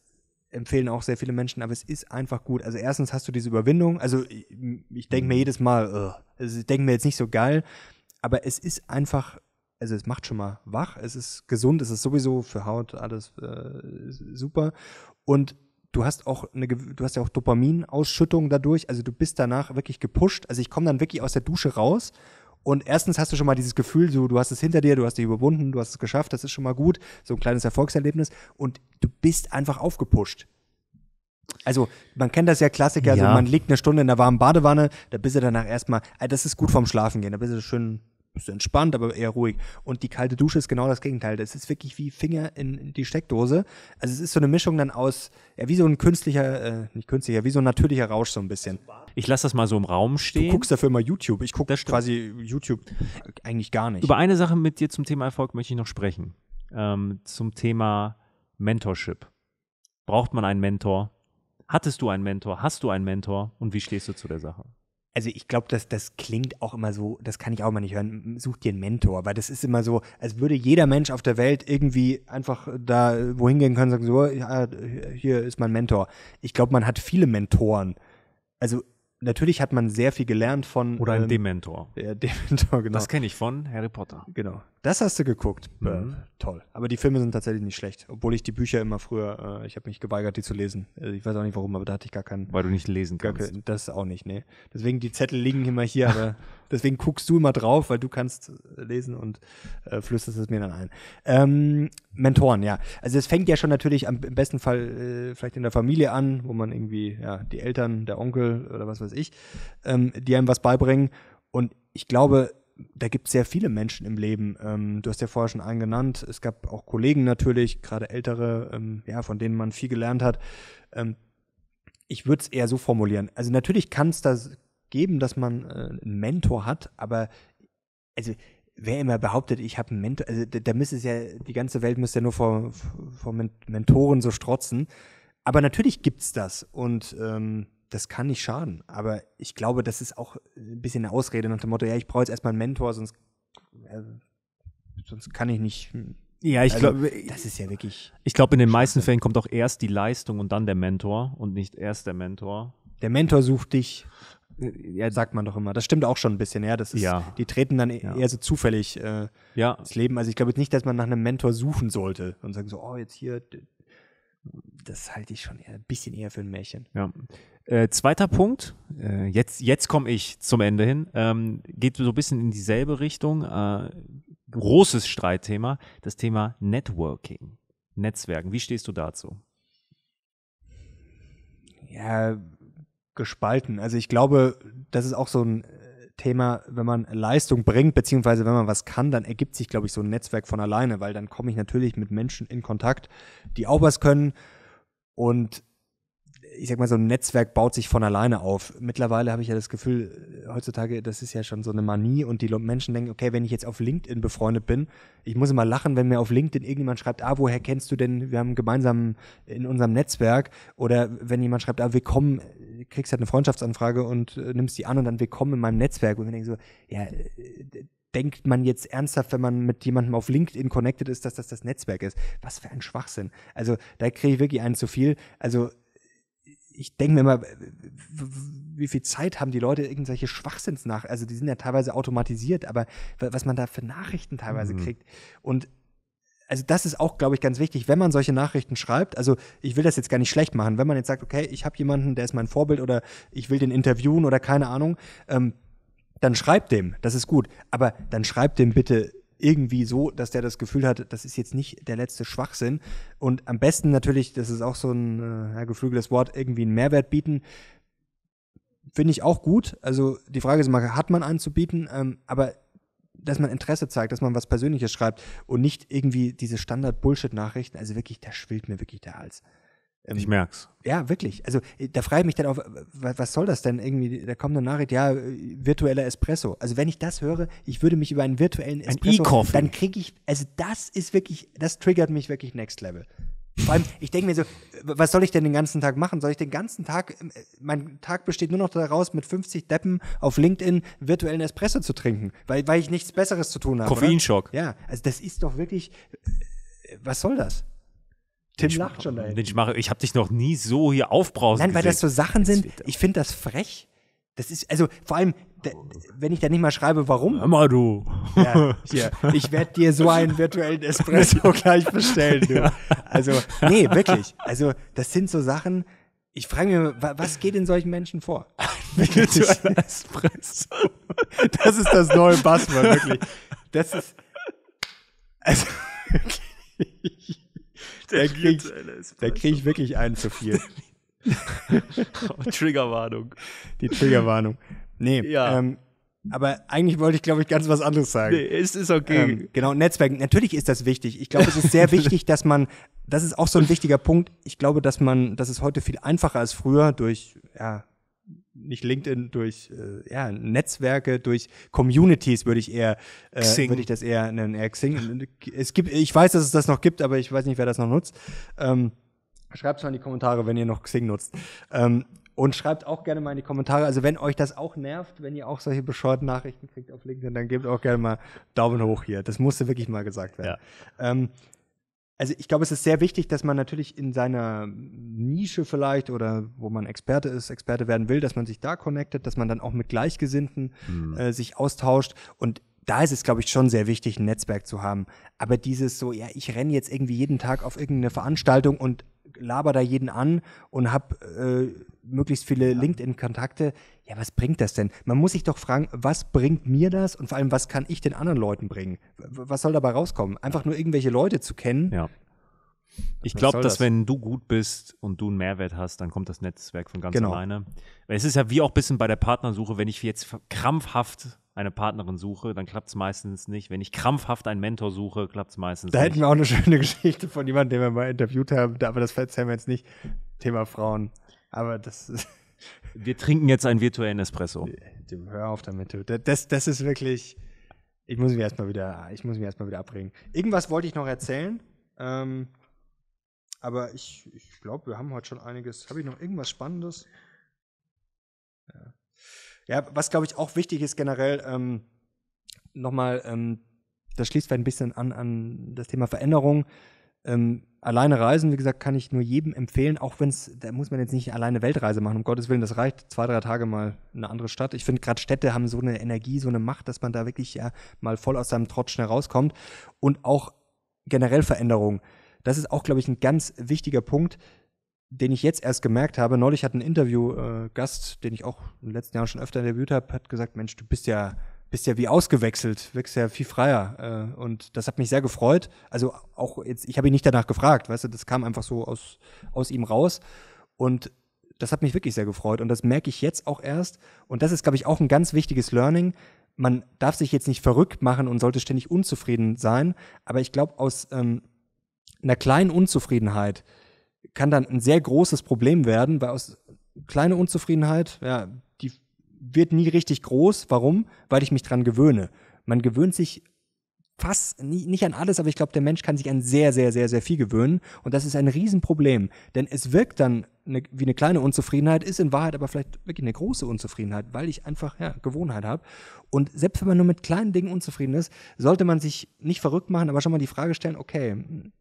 empfehlen auch sehr viele Menschen, aber es ist einfach gut. Also erstens hast du diese Überwindung. Also ich, ich denke mir mhm. jedes Mal, uh, also ich denke mir jetzt nicht so geil, aber es ist einfach also es macht schon mal wach, es ist gesund, es ist sowieso für Haut alles äh, super. Und du hast auch eine, du hast ja auch Dopaminausschüttung dadurch, also du bist danach wirklich gepusht. Also ich komme dann wirklich aus der Dusche raus und erstens hast du schon mal dieses Gefühl, so, du hast es hinter dir, du hast dich überwunden, du hast es geschafft, das ist schon mal gut, so ein kleines Erfolgserlebnis und du bist einfach aufgepusht. Also, man kennt das ja Klassiker, also ja. also man liegt eine Stunde in der warmen Badewanne, da bist du danach erstmal, also das ist gut vorm Schlafen gehen, da bist du schön ist entspannt, aber eher ruhig. Und die kalte Dusche ist genau das Gegenteil. Das ist wirklich wie Finger in die Steckdose. Also es ist so eine Mischung dann aus, ja, wie so ein künstlicher, äh, nicht künstlicher, wie so ein natürlicher Rausch so ein bisschen. Ich lasse das mal so im Raum stehen. Du guckst dafür immer YouTube. Ich gucke quasi YouTube eigentlich gar nicht. Über eine Sache mit dir zum Thema Erfolg möchte ich noch sprechen. Ähm, zum Thema Mentorship. Braucht man einen Mentor? Hattest du einen Mentor? Hast du einen Mentor? Und wie stehst du zu der Sache? also ich glaube, dass das klingt auch immer so, das kann ich auch mal nicht hören, such dir einen Mentor, weil das ist immer so, als würde jeder Mensch auf der Welt irgendwie einfach da äh, wohin gehen können und sagen, so, ja, hier ist mein Mentor. Ich glaube, man hat viele Mentoren. Also natürlich hat man sehr viel gelernt von. Oder ein ähm, Dementor. Ja, [laughs] Dementor, genau. Das kenne ich von Harry Potter. Genau. Das hast du geguckt. Mhm. Toll. Aber die Filme sind tatsächlich nicht schlecht. Obwohl ich die Bücher immer früher, äh, ich habe mich geweigert, die zu lesen. Also ich weiß auch nicht warum, aber da hatte ich gar keinen. Weil du nicht lesen kannst. Kein, das auch nicht, nee. Deswegen, die Zettel liegen immer hier, [laughs] aber deswegen guckst du immer drauf, weil du kannst äh, lesen und äh, flüsterst es mir dann ein. Ähm, Mentoren, ja. Also es fängt ja schon natürlich am, im besten Fall äh, vielleicht in der Familie an, wo man irgendwie, ja, die Eltern, der Onkel oder was weiß weiß ich, ähm, die einem was beibringen. Und ich glaube, da gibt es sehr viele Menschen im Leben. Ähm, du hast ja vorher schon einen genannt. Es gab auch Kollegen natürlich, gerade ältere, ähm, ja, von denen man viel gelernt hat. Ähm, ich würde es eher so formulieren. Also natürlich kann es das geben, dass man äh, einen Mentor hat, aber also wer immer behauptet, ich habe einen Mentor, also da, da müsste es ja, die ganze Welt müsste ja nur vor, vor Mentoren so strotzen. Aber natürlich gibt's das. Und ähm, das kann nicht schaden. Aber ich glaube, das ist auch ein bisschen eine Ausrede nach dem Motto, ja, ich brauche jetzt erstmal einen Mentor, sonst, äh, sonst kann ich nicht. Hm. Ja, ich also, glaube, das ist ja wirklich. Ich glaube, in den meisten Fällen kommt auch erst die Leistung und dann der Mentor und nicht erst der Mentor. Der Mentor sucht dich. Äh, ja, sagt man doch immer. Das stimmt auch schon ein bisschen, ja. Das ist, ja. Die treten dann e- ja. eher so zufällig äh, ja. ins Leben. Also ich glaube jetzt nicht, dass man nach einem Mentor suchen sollte und sagen so, oh, jetzt hier, das halte ich schon eher, ein bisschen eher für ein Märchen. Ja. Äh, zweiter Punkt, äh, jetzt, jetzt komme ich zum Ende hin, ähm, geht so ein bisschen in dieselbe Richtung. Äh, großes Streitthema, das Thema Networking, Netzwerken. Wie stehst du dazu? Ja, gespalten. Also ich glaube, das ist auch so ein äh, Thema, wenn man Leistung bringt, beziehungsweise wenn man was kann, dann ergibt sich, glaube ich, so ein Netzwerk von alleine, weil dann komme ich natürlich mit Menschen in Kontakt, die auch was können. Und ich sag mal, so ein Netzwerk baut sich von alleine auf. Mittlerweile habe ich ja das Gefühl, äh, heutzutage, das ist ja schon so eine Manie und die Menschen denken, okay, wenn ich jetzt auf LinkedIn befreundet bin, ich muss immer lachen, wenn mir auf LinkedIn irgendjemand schreibt, ah, woher kennst du denn, wir haben gemeinsam in unserem Netzwerk oder wenn jemand schreibt, ah, willkommen, kriegst halt eine Freundschaftsanfrage und äh, nimmst die an und dann willkommen in meinem Netzwerk und ich denke so, ja, äh, denkt man jetzt ernsthaft, wenn man mit jemandem auf LinkedIn connected ist, dass das das Netzwerk ist. Was für ein Schwachsinn. Also da kriege ich wirklich einen zu viel. Also ich denke mir immer, wie viel Zeit haben die Leute irgendwelche Schwachsinns nach? Also die sind ja teilweise automatisiert, aber was man da für Nachrichten teilweise mhm. kriegt. Und also das ist auch, glaube ich, ganz wichtig, wenn man solche Nachrichten schreibt. Also ich will das jetzt gar nicht schlecht machen. Wenn man jetzt sagt, okay, ich habe jemanden, der ist mein Vorbild oder ich will den interviewen oder keine Ahnung, ähm, dann schreibt dem, das ist gut. Aber dann schreibt dem bitte irgendwie so, dass der das Gefühl hat, das ist jetzt nicht der letzte Schwachsinn. Und am besten natürlich, das ist auch so ein äh, geflügeltes Wort, irgendwie einen Mehrwert bieten. Finde ich auch gut. Also die Frage ist mal, hat man einen zu bieten? Ähm, aber dass man Interesse zeigt, dass man was Persönliches schreibt und nicht irgendwie diese Standard-Bullshit-Nachrichten. Also wirklich, da schwillt mir wirklich der Hals. Ähm, ich merk's. Ja, wirklich. Also äh, da frage ich mich dann auch, was, was soll das denn irgendwie? Da kommt eine Nachricht, ja, äh, virtueller Espresso. Also wenn ich das höre, ich würde mich über einen virtuellen Espresso, Ein e dann kriege ich, also das ist wirklich, das triggert mich wirklich Next Level. Vor allem, ich denke mir so, äh, was soll ich denn den ganzen Tag machen? Soll ich den ganzen Tag, ähm, mein Tag besteht nur noch daraus, mit 50 Deppen auf LinkedIn virtuellen Espresso zu trinken, weil, weil ich nichts Besseres zu tun habe. Koffeinschock. Oder? Ja, also das ist doch wirklich, was soll das? Tim ich lacht schon da Mensch, Mario, ich habe dich noch nie so hier aufbrausen Nein, weil das so Sachen sind, ich finde das frech. Das ist, also vor allem, da, wenn ich da nicht mal schreibe, warum. Immer du. Ja, [laughs] hier, ich werde dir so einen virtuellen Espresso gleich [laughs] bestellen, du. Ja. Also, nee, wirklich. Also, das sind so Sachen, ich frage mich, was geht in solchen Menschen vor? [laughs] Virtueller Espresso. Das ist das neue Buzzword, wirklich. Das ist, also, wirklich. [laughs] Der da kriege krieg ich wirklich einen zu viel. [laughs] Oh, Triggerwarnung. Die Triggerwarnung. Nee, ja. ähm, aber eigentlich wollte ich, glaube ich, ganz was anderes sagen. Nee, es ist okay. Ähm, genau, Netzwerk, natürlich ist das wichtig. Ich glaube, es ist sehr wichtig, dass man, das ist auch so ein wichtiger Punkt. Ich glaube, dass man, dass es heute viel einfacher als früher durch, ja, nicht LinkedIn, durch äh, ja, Netzwerke, durch Communities würde ich eher, äh, würde ich das eher nennen, eher Xing. Es gibt, ich weiß, dass es das noch gibt, aber ich weiß nicht, wer das noch nutzt. Ähm, schreibt es mal in die Kommentare, wenn ihr noch Xing nutzt. Ähm, und schreibt auch gerne mal in die Kommentare. Also wenn euch das auch nervt, wenn ihr auch solche bescheuerten Nachrichten kriegt auf LinkedIn, dann gebt auch gerne mal Daumen hoch hier. Das musste wirklich mal gesagt werden. Ja. Ähm, also ich glaube, es ist sehr wichtig, dass man natürlich in seiner Nische vielleicht oder wo man Experte ist, Experte werden will, dass man sich da connectet, dass man dann auch mit Gleichgesinnten mhm. äh, sich austauscht und da ist es, glaube ich, schon sehr wichtig, ein Netzwerk zu haben. Aber dieses so, ja, ich renne jetzt irgendwie jeden Tag auf irgendeine Veranstaltung und laber da jeden an und habe äh, möglichst viele ja. LinkedIn-Kontakte, ja, was bringt das denn? Man muss sich doch fragen, was bringt mir das und vor allem, was kann ich den anderen Leuten bringen? Was soll dabei rauskommen? Einfach nur irgendwelche Leute zu kennen. Ja. Ich glaube, dass das? wenn du gut bist und du einen Mehrwert hast, dann kommt das Netzwerk von ganz genau. alleine. Weil es ist ja wie auch ein bisschen bei der Partnersuche, wenn ich jetzt krampfhaft eine Partnerin suche, dann klappt es meistens nicht. Wenn ich krampfhaft einen Mentor suche, klappt es meistens da nicht. Da hätten wir auch eine [laughs] schöne Geschichte von jemandem, den wir mal interviewt haben, aber das erzählen wir jetzt nicht. Thema Frauen. Aber das ist. Wir trinken jetzt einen virtuellen Espresso. Hör auf damit. Das, das ist wirklich. Ich muss mich erstmal wieder, ich wieder abregen. Irgendwas wollte ich noch erzählen. Ähm, aber ich, ich glaube, wir haben heute schon einiges. Habe ich noch irgendwas Spannendes? Ja, ja was glaube ich auch wichtig ist generell, ähm, nochmal, ähm, das schließt vielleicht ein bisschen an an das Thema Veränderung. Ähm, alleine reisen, wie gesagt, kann ich nur jedem empfehlen, auch wenn es, da muss man jetzt nicht alleine Weltreise machen, um Gottes Willen, das reicht zwei, drei Tage mal in eine andere Stadt. Ich finde, gerade Städte haben so eine Energie, so eine Macht, dass man da wirklich ja mal voll aus seinem Trotz schnell rauskommt. Und auch generell Veränderungen. Das ist auch, glaube ich, ein ganz wichtiger Punkt, den ich jetzt erst gemerkt habe. Neulich hat ein Interview-Gast, äh, den ich auch in den letzten Jahren schon öfter interviewt habe, hat gesagt, Mensch, du bist ja bist ja wie ausgewechselt, wirkst ja viel freier. Äh, und das hat mich sehr gefreut. Also auch jetzt, ich habe ihn nicht danach gefragt, weißt du, das kam einfach so aus, aus ihm raus. Und das hat mich wirklich sehr gefreut. Und das merke ich jetzt auch erst. Und das ist, glaube ich, auch ein ganz wichtiges Learning. Man darf sich jetzt nicht verrückt machen und sollte ständig unzufrieden sein. Aber ich glaube, aus ähm, einer kleinen Unzufriedenheit kann dann ein sehr großes Problem werden, weil aus kleiner Unzufriedenheit, ja, wird nie richtig groß. Warum? Weil ich mich dran gewöhne. Man gewöhnt sich fast nie, nicht an alles, aber ich glaube, der Mensch kann sich an sehr, sehr, sehr, sehr viel gewöhnen. Und das ist ein Riesenproblem. Denn es wirkt dann eine, wie eine kleine Unzufriedenheit, ist in Wahrheit aber vielleicht wirklich eine große Unzufriedenheit, weil ich einfach ja, Gewohnheit habe. Und selbst wenn man nur mit kleinen Dingen unzufrieden ist, sollte man sich nicht verrückt machen, aber schon mal die Frage stellen, okay,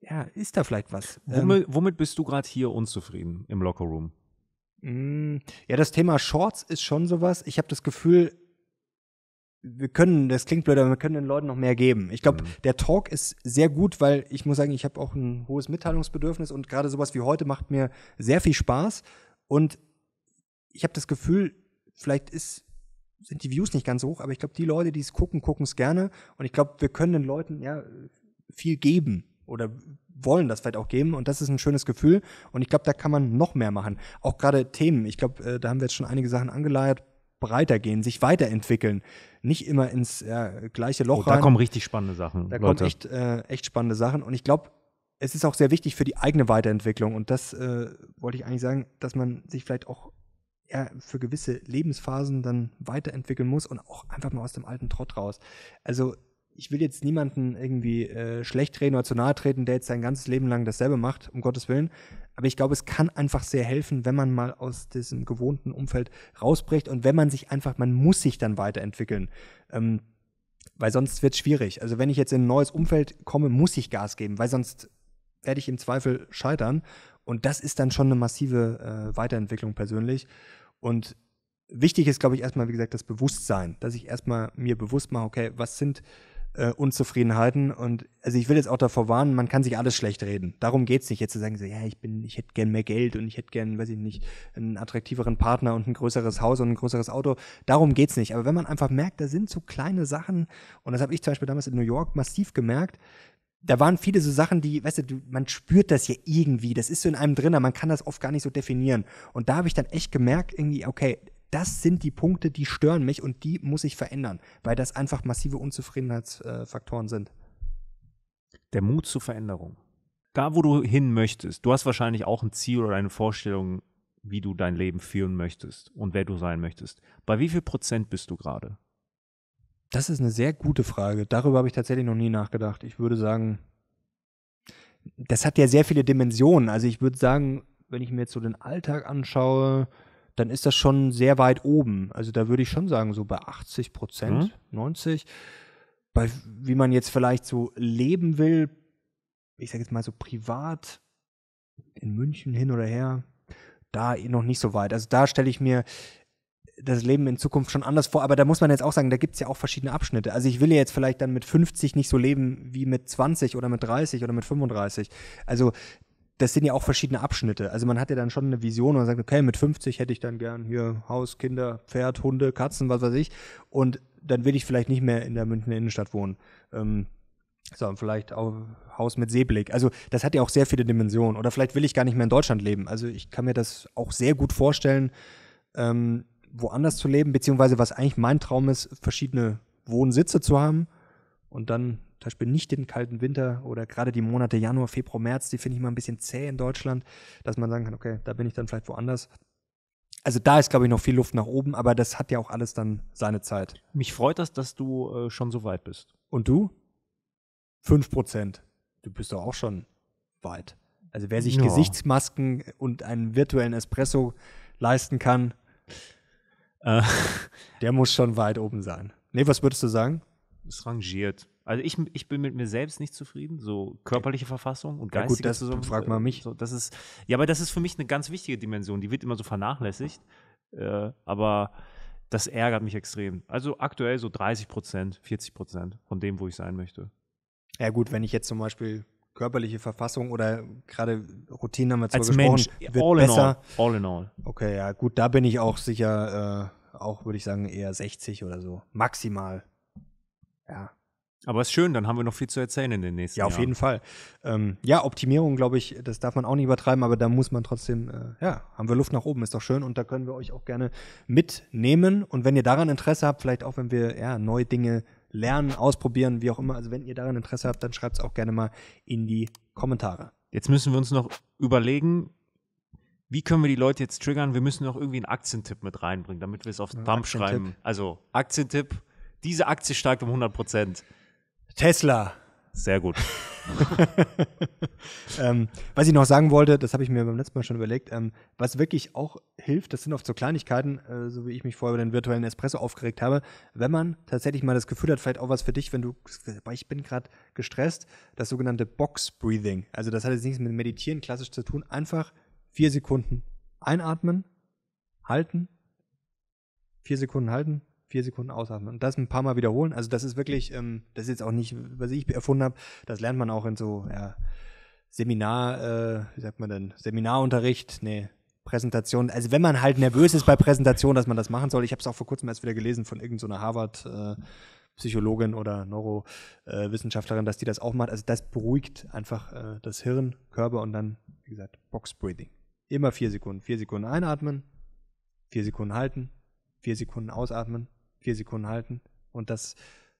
ja, ist da vielleicht was? Womit, ähm, womit bist du gerade hier unzufrieden im Lockerroom? Mm, ja, das Thema Shorts ist schon sowas. Ich habe das Gefühl, wir können, das klingt blöd, aber wir können den Leuten noch mehr geben. Ich glaube, mhm. der Talk ist sehr gut, weil ich muss sagen, ich habe auch ein hohes Mitteilungsbedürfnis und gerade sowas wie heute macht mir sehr viel Spaß. Und ich habe das Gefühl, vielleicht ist, sind die Views nicht ganz hoch, aber ich glaube, die Leute, die es gucken, gucken es gerne. Und ich glaube, wir können den Leuten ja viel geben oder wollen das vielleicht auch geben und das ist ein schönes Gefühl und ich glaube, da kann man noch mehr machen. Auch gerade Themen, ich glaube, äh, da haben wir jetzt schon einige Sachen angeleiert, breiter gehen, sich weiterentwickeln, nicht immer ins äh, gleiche Loch oh, da rein. Da kommen richtig spannende Sachen. Da Leute. kommen echt, äh, echt spannende Sachen und ich glaube, es ist auch sehr wichtig für die eigene Weiterentwicklung und das äh, wollte ich eigentlich sagen, dass man sich vielleicht auch er für gewisse Lebensphasen dann weiterentwickeln muss und auch einfach mal aus dem alten Trott raus. Also ich will jetzt niemanden irgendwie äh, schlecht reden oder zu nahe treten, der jetzt sein ganzes Leben lang dasselbe macht, um Gottes Willen. Aber ich glaube, es kann einfach sehr helfen, wenn man mal aus diesem gewohnten Umfeld rausbricht und wenn man sich einfach, man muss sich dann weiterentwickeln. Ähm, weil sonst wird es schwierig. Also wenn ich jetzt in ein neues Umfeld komme, muss ich Gas geben, weil sonst werde ich im Zweifel scheitern. Und das ist dann schon eine massive äh, Weiterentwicklung persönlich. Und wichtig ist, glaube ich, erstmal, wie gesagt, das Bewusstsein, dass ich erstmal mir bewusst mache, okay, was sind äh, Unzufriedenheiten. Und also ich will jetzt auch davor warnen, man kann sich alles schlecht reden. Darum geht es nicht, jetzt zu sagen, so, ja, ich bin, ich hätte gern mehr Geld und ich hätte gern, weiß ich nicht, einen attraktiveren Partner und ein größeres Haus und ein größeres Auto. Darum geht es nicht. Aber wenn man einfach merkt, da sind so kleine Sachen, und das habe ich zum Beispiel damals in New York massiv gemerkt, da waren viele so Sachen, die, weißt du, man spürt das ja irgendwie, das ist so in einem drin, aber man kann das oft gar nicht so definieren. Und da habe ich dann echt gemerkt, irgendwie, okay, das sind die Punkte, die stören mich und die muss ich verändern, weil das einfach massive Unzufriedenheitsfaktoren sind. Der Mut zur Veränderung. Da, wo du hin möchtest, du hast wahrscheinlich auch ein Ziel oder eine Vorstellung, wie du dein Leben führen möchtest und wer du sein möchtest. Bei wie viel Prozent bist du gerade? Das ist eine sehr gute Frage. Darüber habe ich tatsächlich noch nie nachgedacht. Ich würde sagen, das hat ja sehr viele Dimensionen. Also ich würde sagen, wenn ich mir jetzt so den Alltag anschaue, dann ist das schon sehr weit oben. Also da würde ich schon sagen, so bei 80 Prozent, mhm. 90. Bei wie man jetzt vielleicht so leben will, ich sage jetzt mal so privat, in München hin oder her, da noch nicht so weit. Also da stelle ich mir das Leben in Zukunft schon anders vor. Aber da muss man jetzt auch sagen, da gibt es ja auch verschiedene Abschnitte. Also ich will ja jetzt vielleicht dann mit 50 nicht so leben wie mit 20 oder mit 30 oder mit 35. Also das sind ja auch verschiedene Abschnitte. Also man hat ja dann schon eine Vision und sagt, okay, mit 50 hätte ich dann gern hier Haus, Kinder, Pferd, Hunde, Katzen, was weiß ich. Und dann will ich vielleicht nicht mehr in der Münchner Innenstadt wohnen. Ähm, sondern vielleicht auch Haus mit Seeblick. Also das hat ja auch sehr viele Dimensionen. Oder vielleicht will ich gar nicht mehr in Deutschland leben. Also ich kann mir das auch sehr gut vorstellen, ähm, woanders zu leben, beziehungsweise was eigentlich mein Traum ist, verschiedene Wohnsitze zu haben und dann zum Beispiel nicht den kalten Winter oder gerade die Monate Januar, Februar, März, die finde ich mal ein bisschen zäh in Deutschland, dass man sagen kann, okay, da bin ich dann vielleicht woanders. Also da ist, glaube ich, noch viel Luft nach oben, aber das hat ja auch alles dann seine Zeit. Mich freut das, dass du äh, schon so weit bist. Und du? Fünf Prozent. Du bist doch auch schon weit. Also wer sich ja. Gesichtsmasken und einen virtuellen Espresso leisten kann, äh. der muss schon weit oben sein. Nee, was würdest du sagen? Es rangiert. Also ich, ich bin mit mir selbst nicht zufrieden, so körperliche Verfassung und geistige ja gut, das Zusammen frag mal mich. So, das ist, ja, aber das ist für mich eine ganz wichtige Dimension, die wird immer so vernachlässigt, äh, aber das ärgert mich extrem. Also aktuell so 30 Prozent, 40 Prozent von dem, wo ich sein möchte. Ja gut, wenn ich jetzt zum Beispiel körperliche Verfassung oder gerade Routine haben wir zwar gesprochen, Mensch, wird all besser. In all, all in all. Okay, ja gut, da bin ich auch sicher, äh, auch würde ich sagen eher 60 oder so, maximal. Ja, aber ist schön, dann haben wir noch viel zu erzählen in den nächsten Jahren. Ja, auf Jahren. jeden Fall. Ähm, ja, Optimierung, glaube ich, das darf man auch nicht übertreiben, aber da muss man trotzdem, äh, ja, haben wir Luft nach oben, ist doch schön und da können wir euch auch gerne mitnehmen. Und wenn ihr daran Interesse habt, vielleicht auch, wenn wir ja, neue Dinge lernen, ausprobieren, wie auch immer, also wenn ihr daran Interesse habt, dann schreibt es auch gerne mal in die Kommentare. Jetzt müssen wir uns noch überlegen, wie können wir die Leute jetzt triggern? Wir müssen noch irgendwie einen Aktientipp mit reinbringen, damit wir es aufs ja, Thumb schreiben. Also Aktientipp, diese Aktie steigt um 100 Prozent. Tesla. Sehr gut. [laughs] ähm, was ich noch sagen wollte, das habe ich mir beim letzten Mal schon überlegt, ähm, was wirklich auch hilft, das sind oft so Kleinigkeiten, äh, so wie ich mich vorher über den virtuellen Espresso aufgeregt habe, wenn man tatsächlich mal das Gefühl hat, vielleicht auch was für dich, wenn du, ich bin gerade gestresst, das sogenannte Box Breathing. Also das hat jetzt nichts mit Meditieren klassisch zu tun, einfach vier Sekunden einatmen, halten, vier Sekunden halten, vier Sekunden ausatmen und das ein paar Mal wiederholen. Also das ist wirklich, ähm, das ist jetzt auch nicht, was ich erfunden habe, das lernt man auch in so ja, Seminar, äh, wie sagt man denn, Seminarunterricht, nee, Präsentation. Also wenn man halt nervös ist bei Präsentation, dass man das machen soll. Ich habe es auch vor kurzem erst wieder gelesen von irgendeiner so Harvard. Äh, Psychologin oder Neurowissenschaftlerin, dass die das auch macht. Also das beruhigt einfach äh, das Hirn, Körper und dann, wie gesagt, Box Breathing. Immer vier Sekunden. Vier Sekunden einatmen, vier Sekunden halten, vier Sekunden ausatmen vier Sekunden halten. Und das,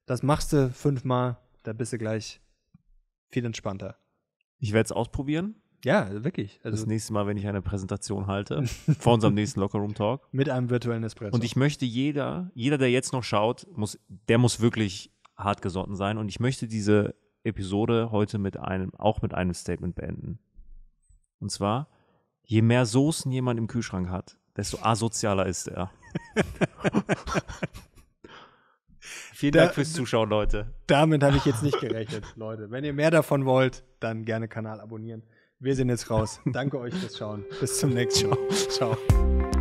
das machst du fünfmal, da bist du gleich viel entspannter. Ich werde es ausprobieren. Ja, wirklich. Also das nächste Mal, wenn ich eine Präsentation halte, [laughs] vor unserem nächsten Lockerroom Talk. Mit einem virtuellen Espresso. Und ich möchte jeder, jeder, der jetzt noch schaut, muss, der muss wirklich hart gesotten sein. Und ich möchte diese Episode heute mit einem, auch mit einem Statement beenden. Und zwar, je mehr Soßen jemand im Kühlschrank hat, desto asozialer ist er. [laughs] Vielen da, Dank fürs Zuschauen, Leute. Damit habe ich jetzt nicht gerechnet, [laughs] Leute. Wenn ihr mehr davon wollt, dann gerne Kanal abonnieren. Wir sind jetzt raus. Danke euch fürs Schauen. Bis zum nächsten Mal. Ciao. Ciao.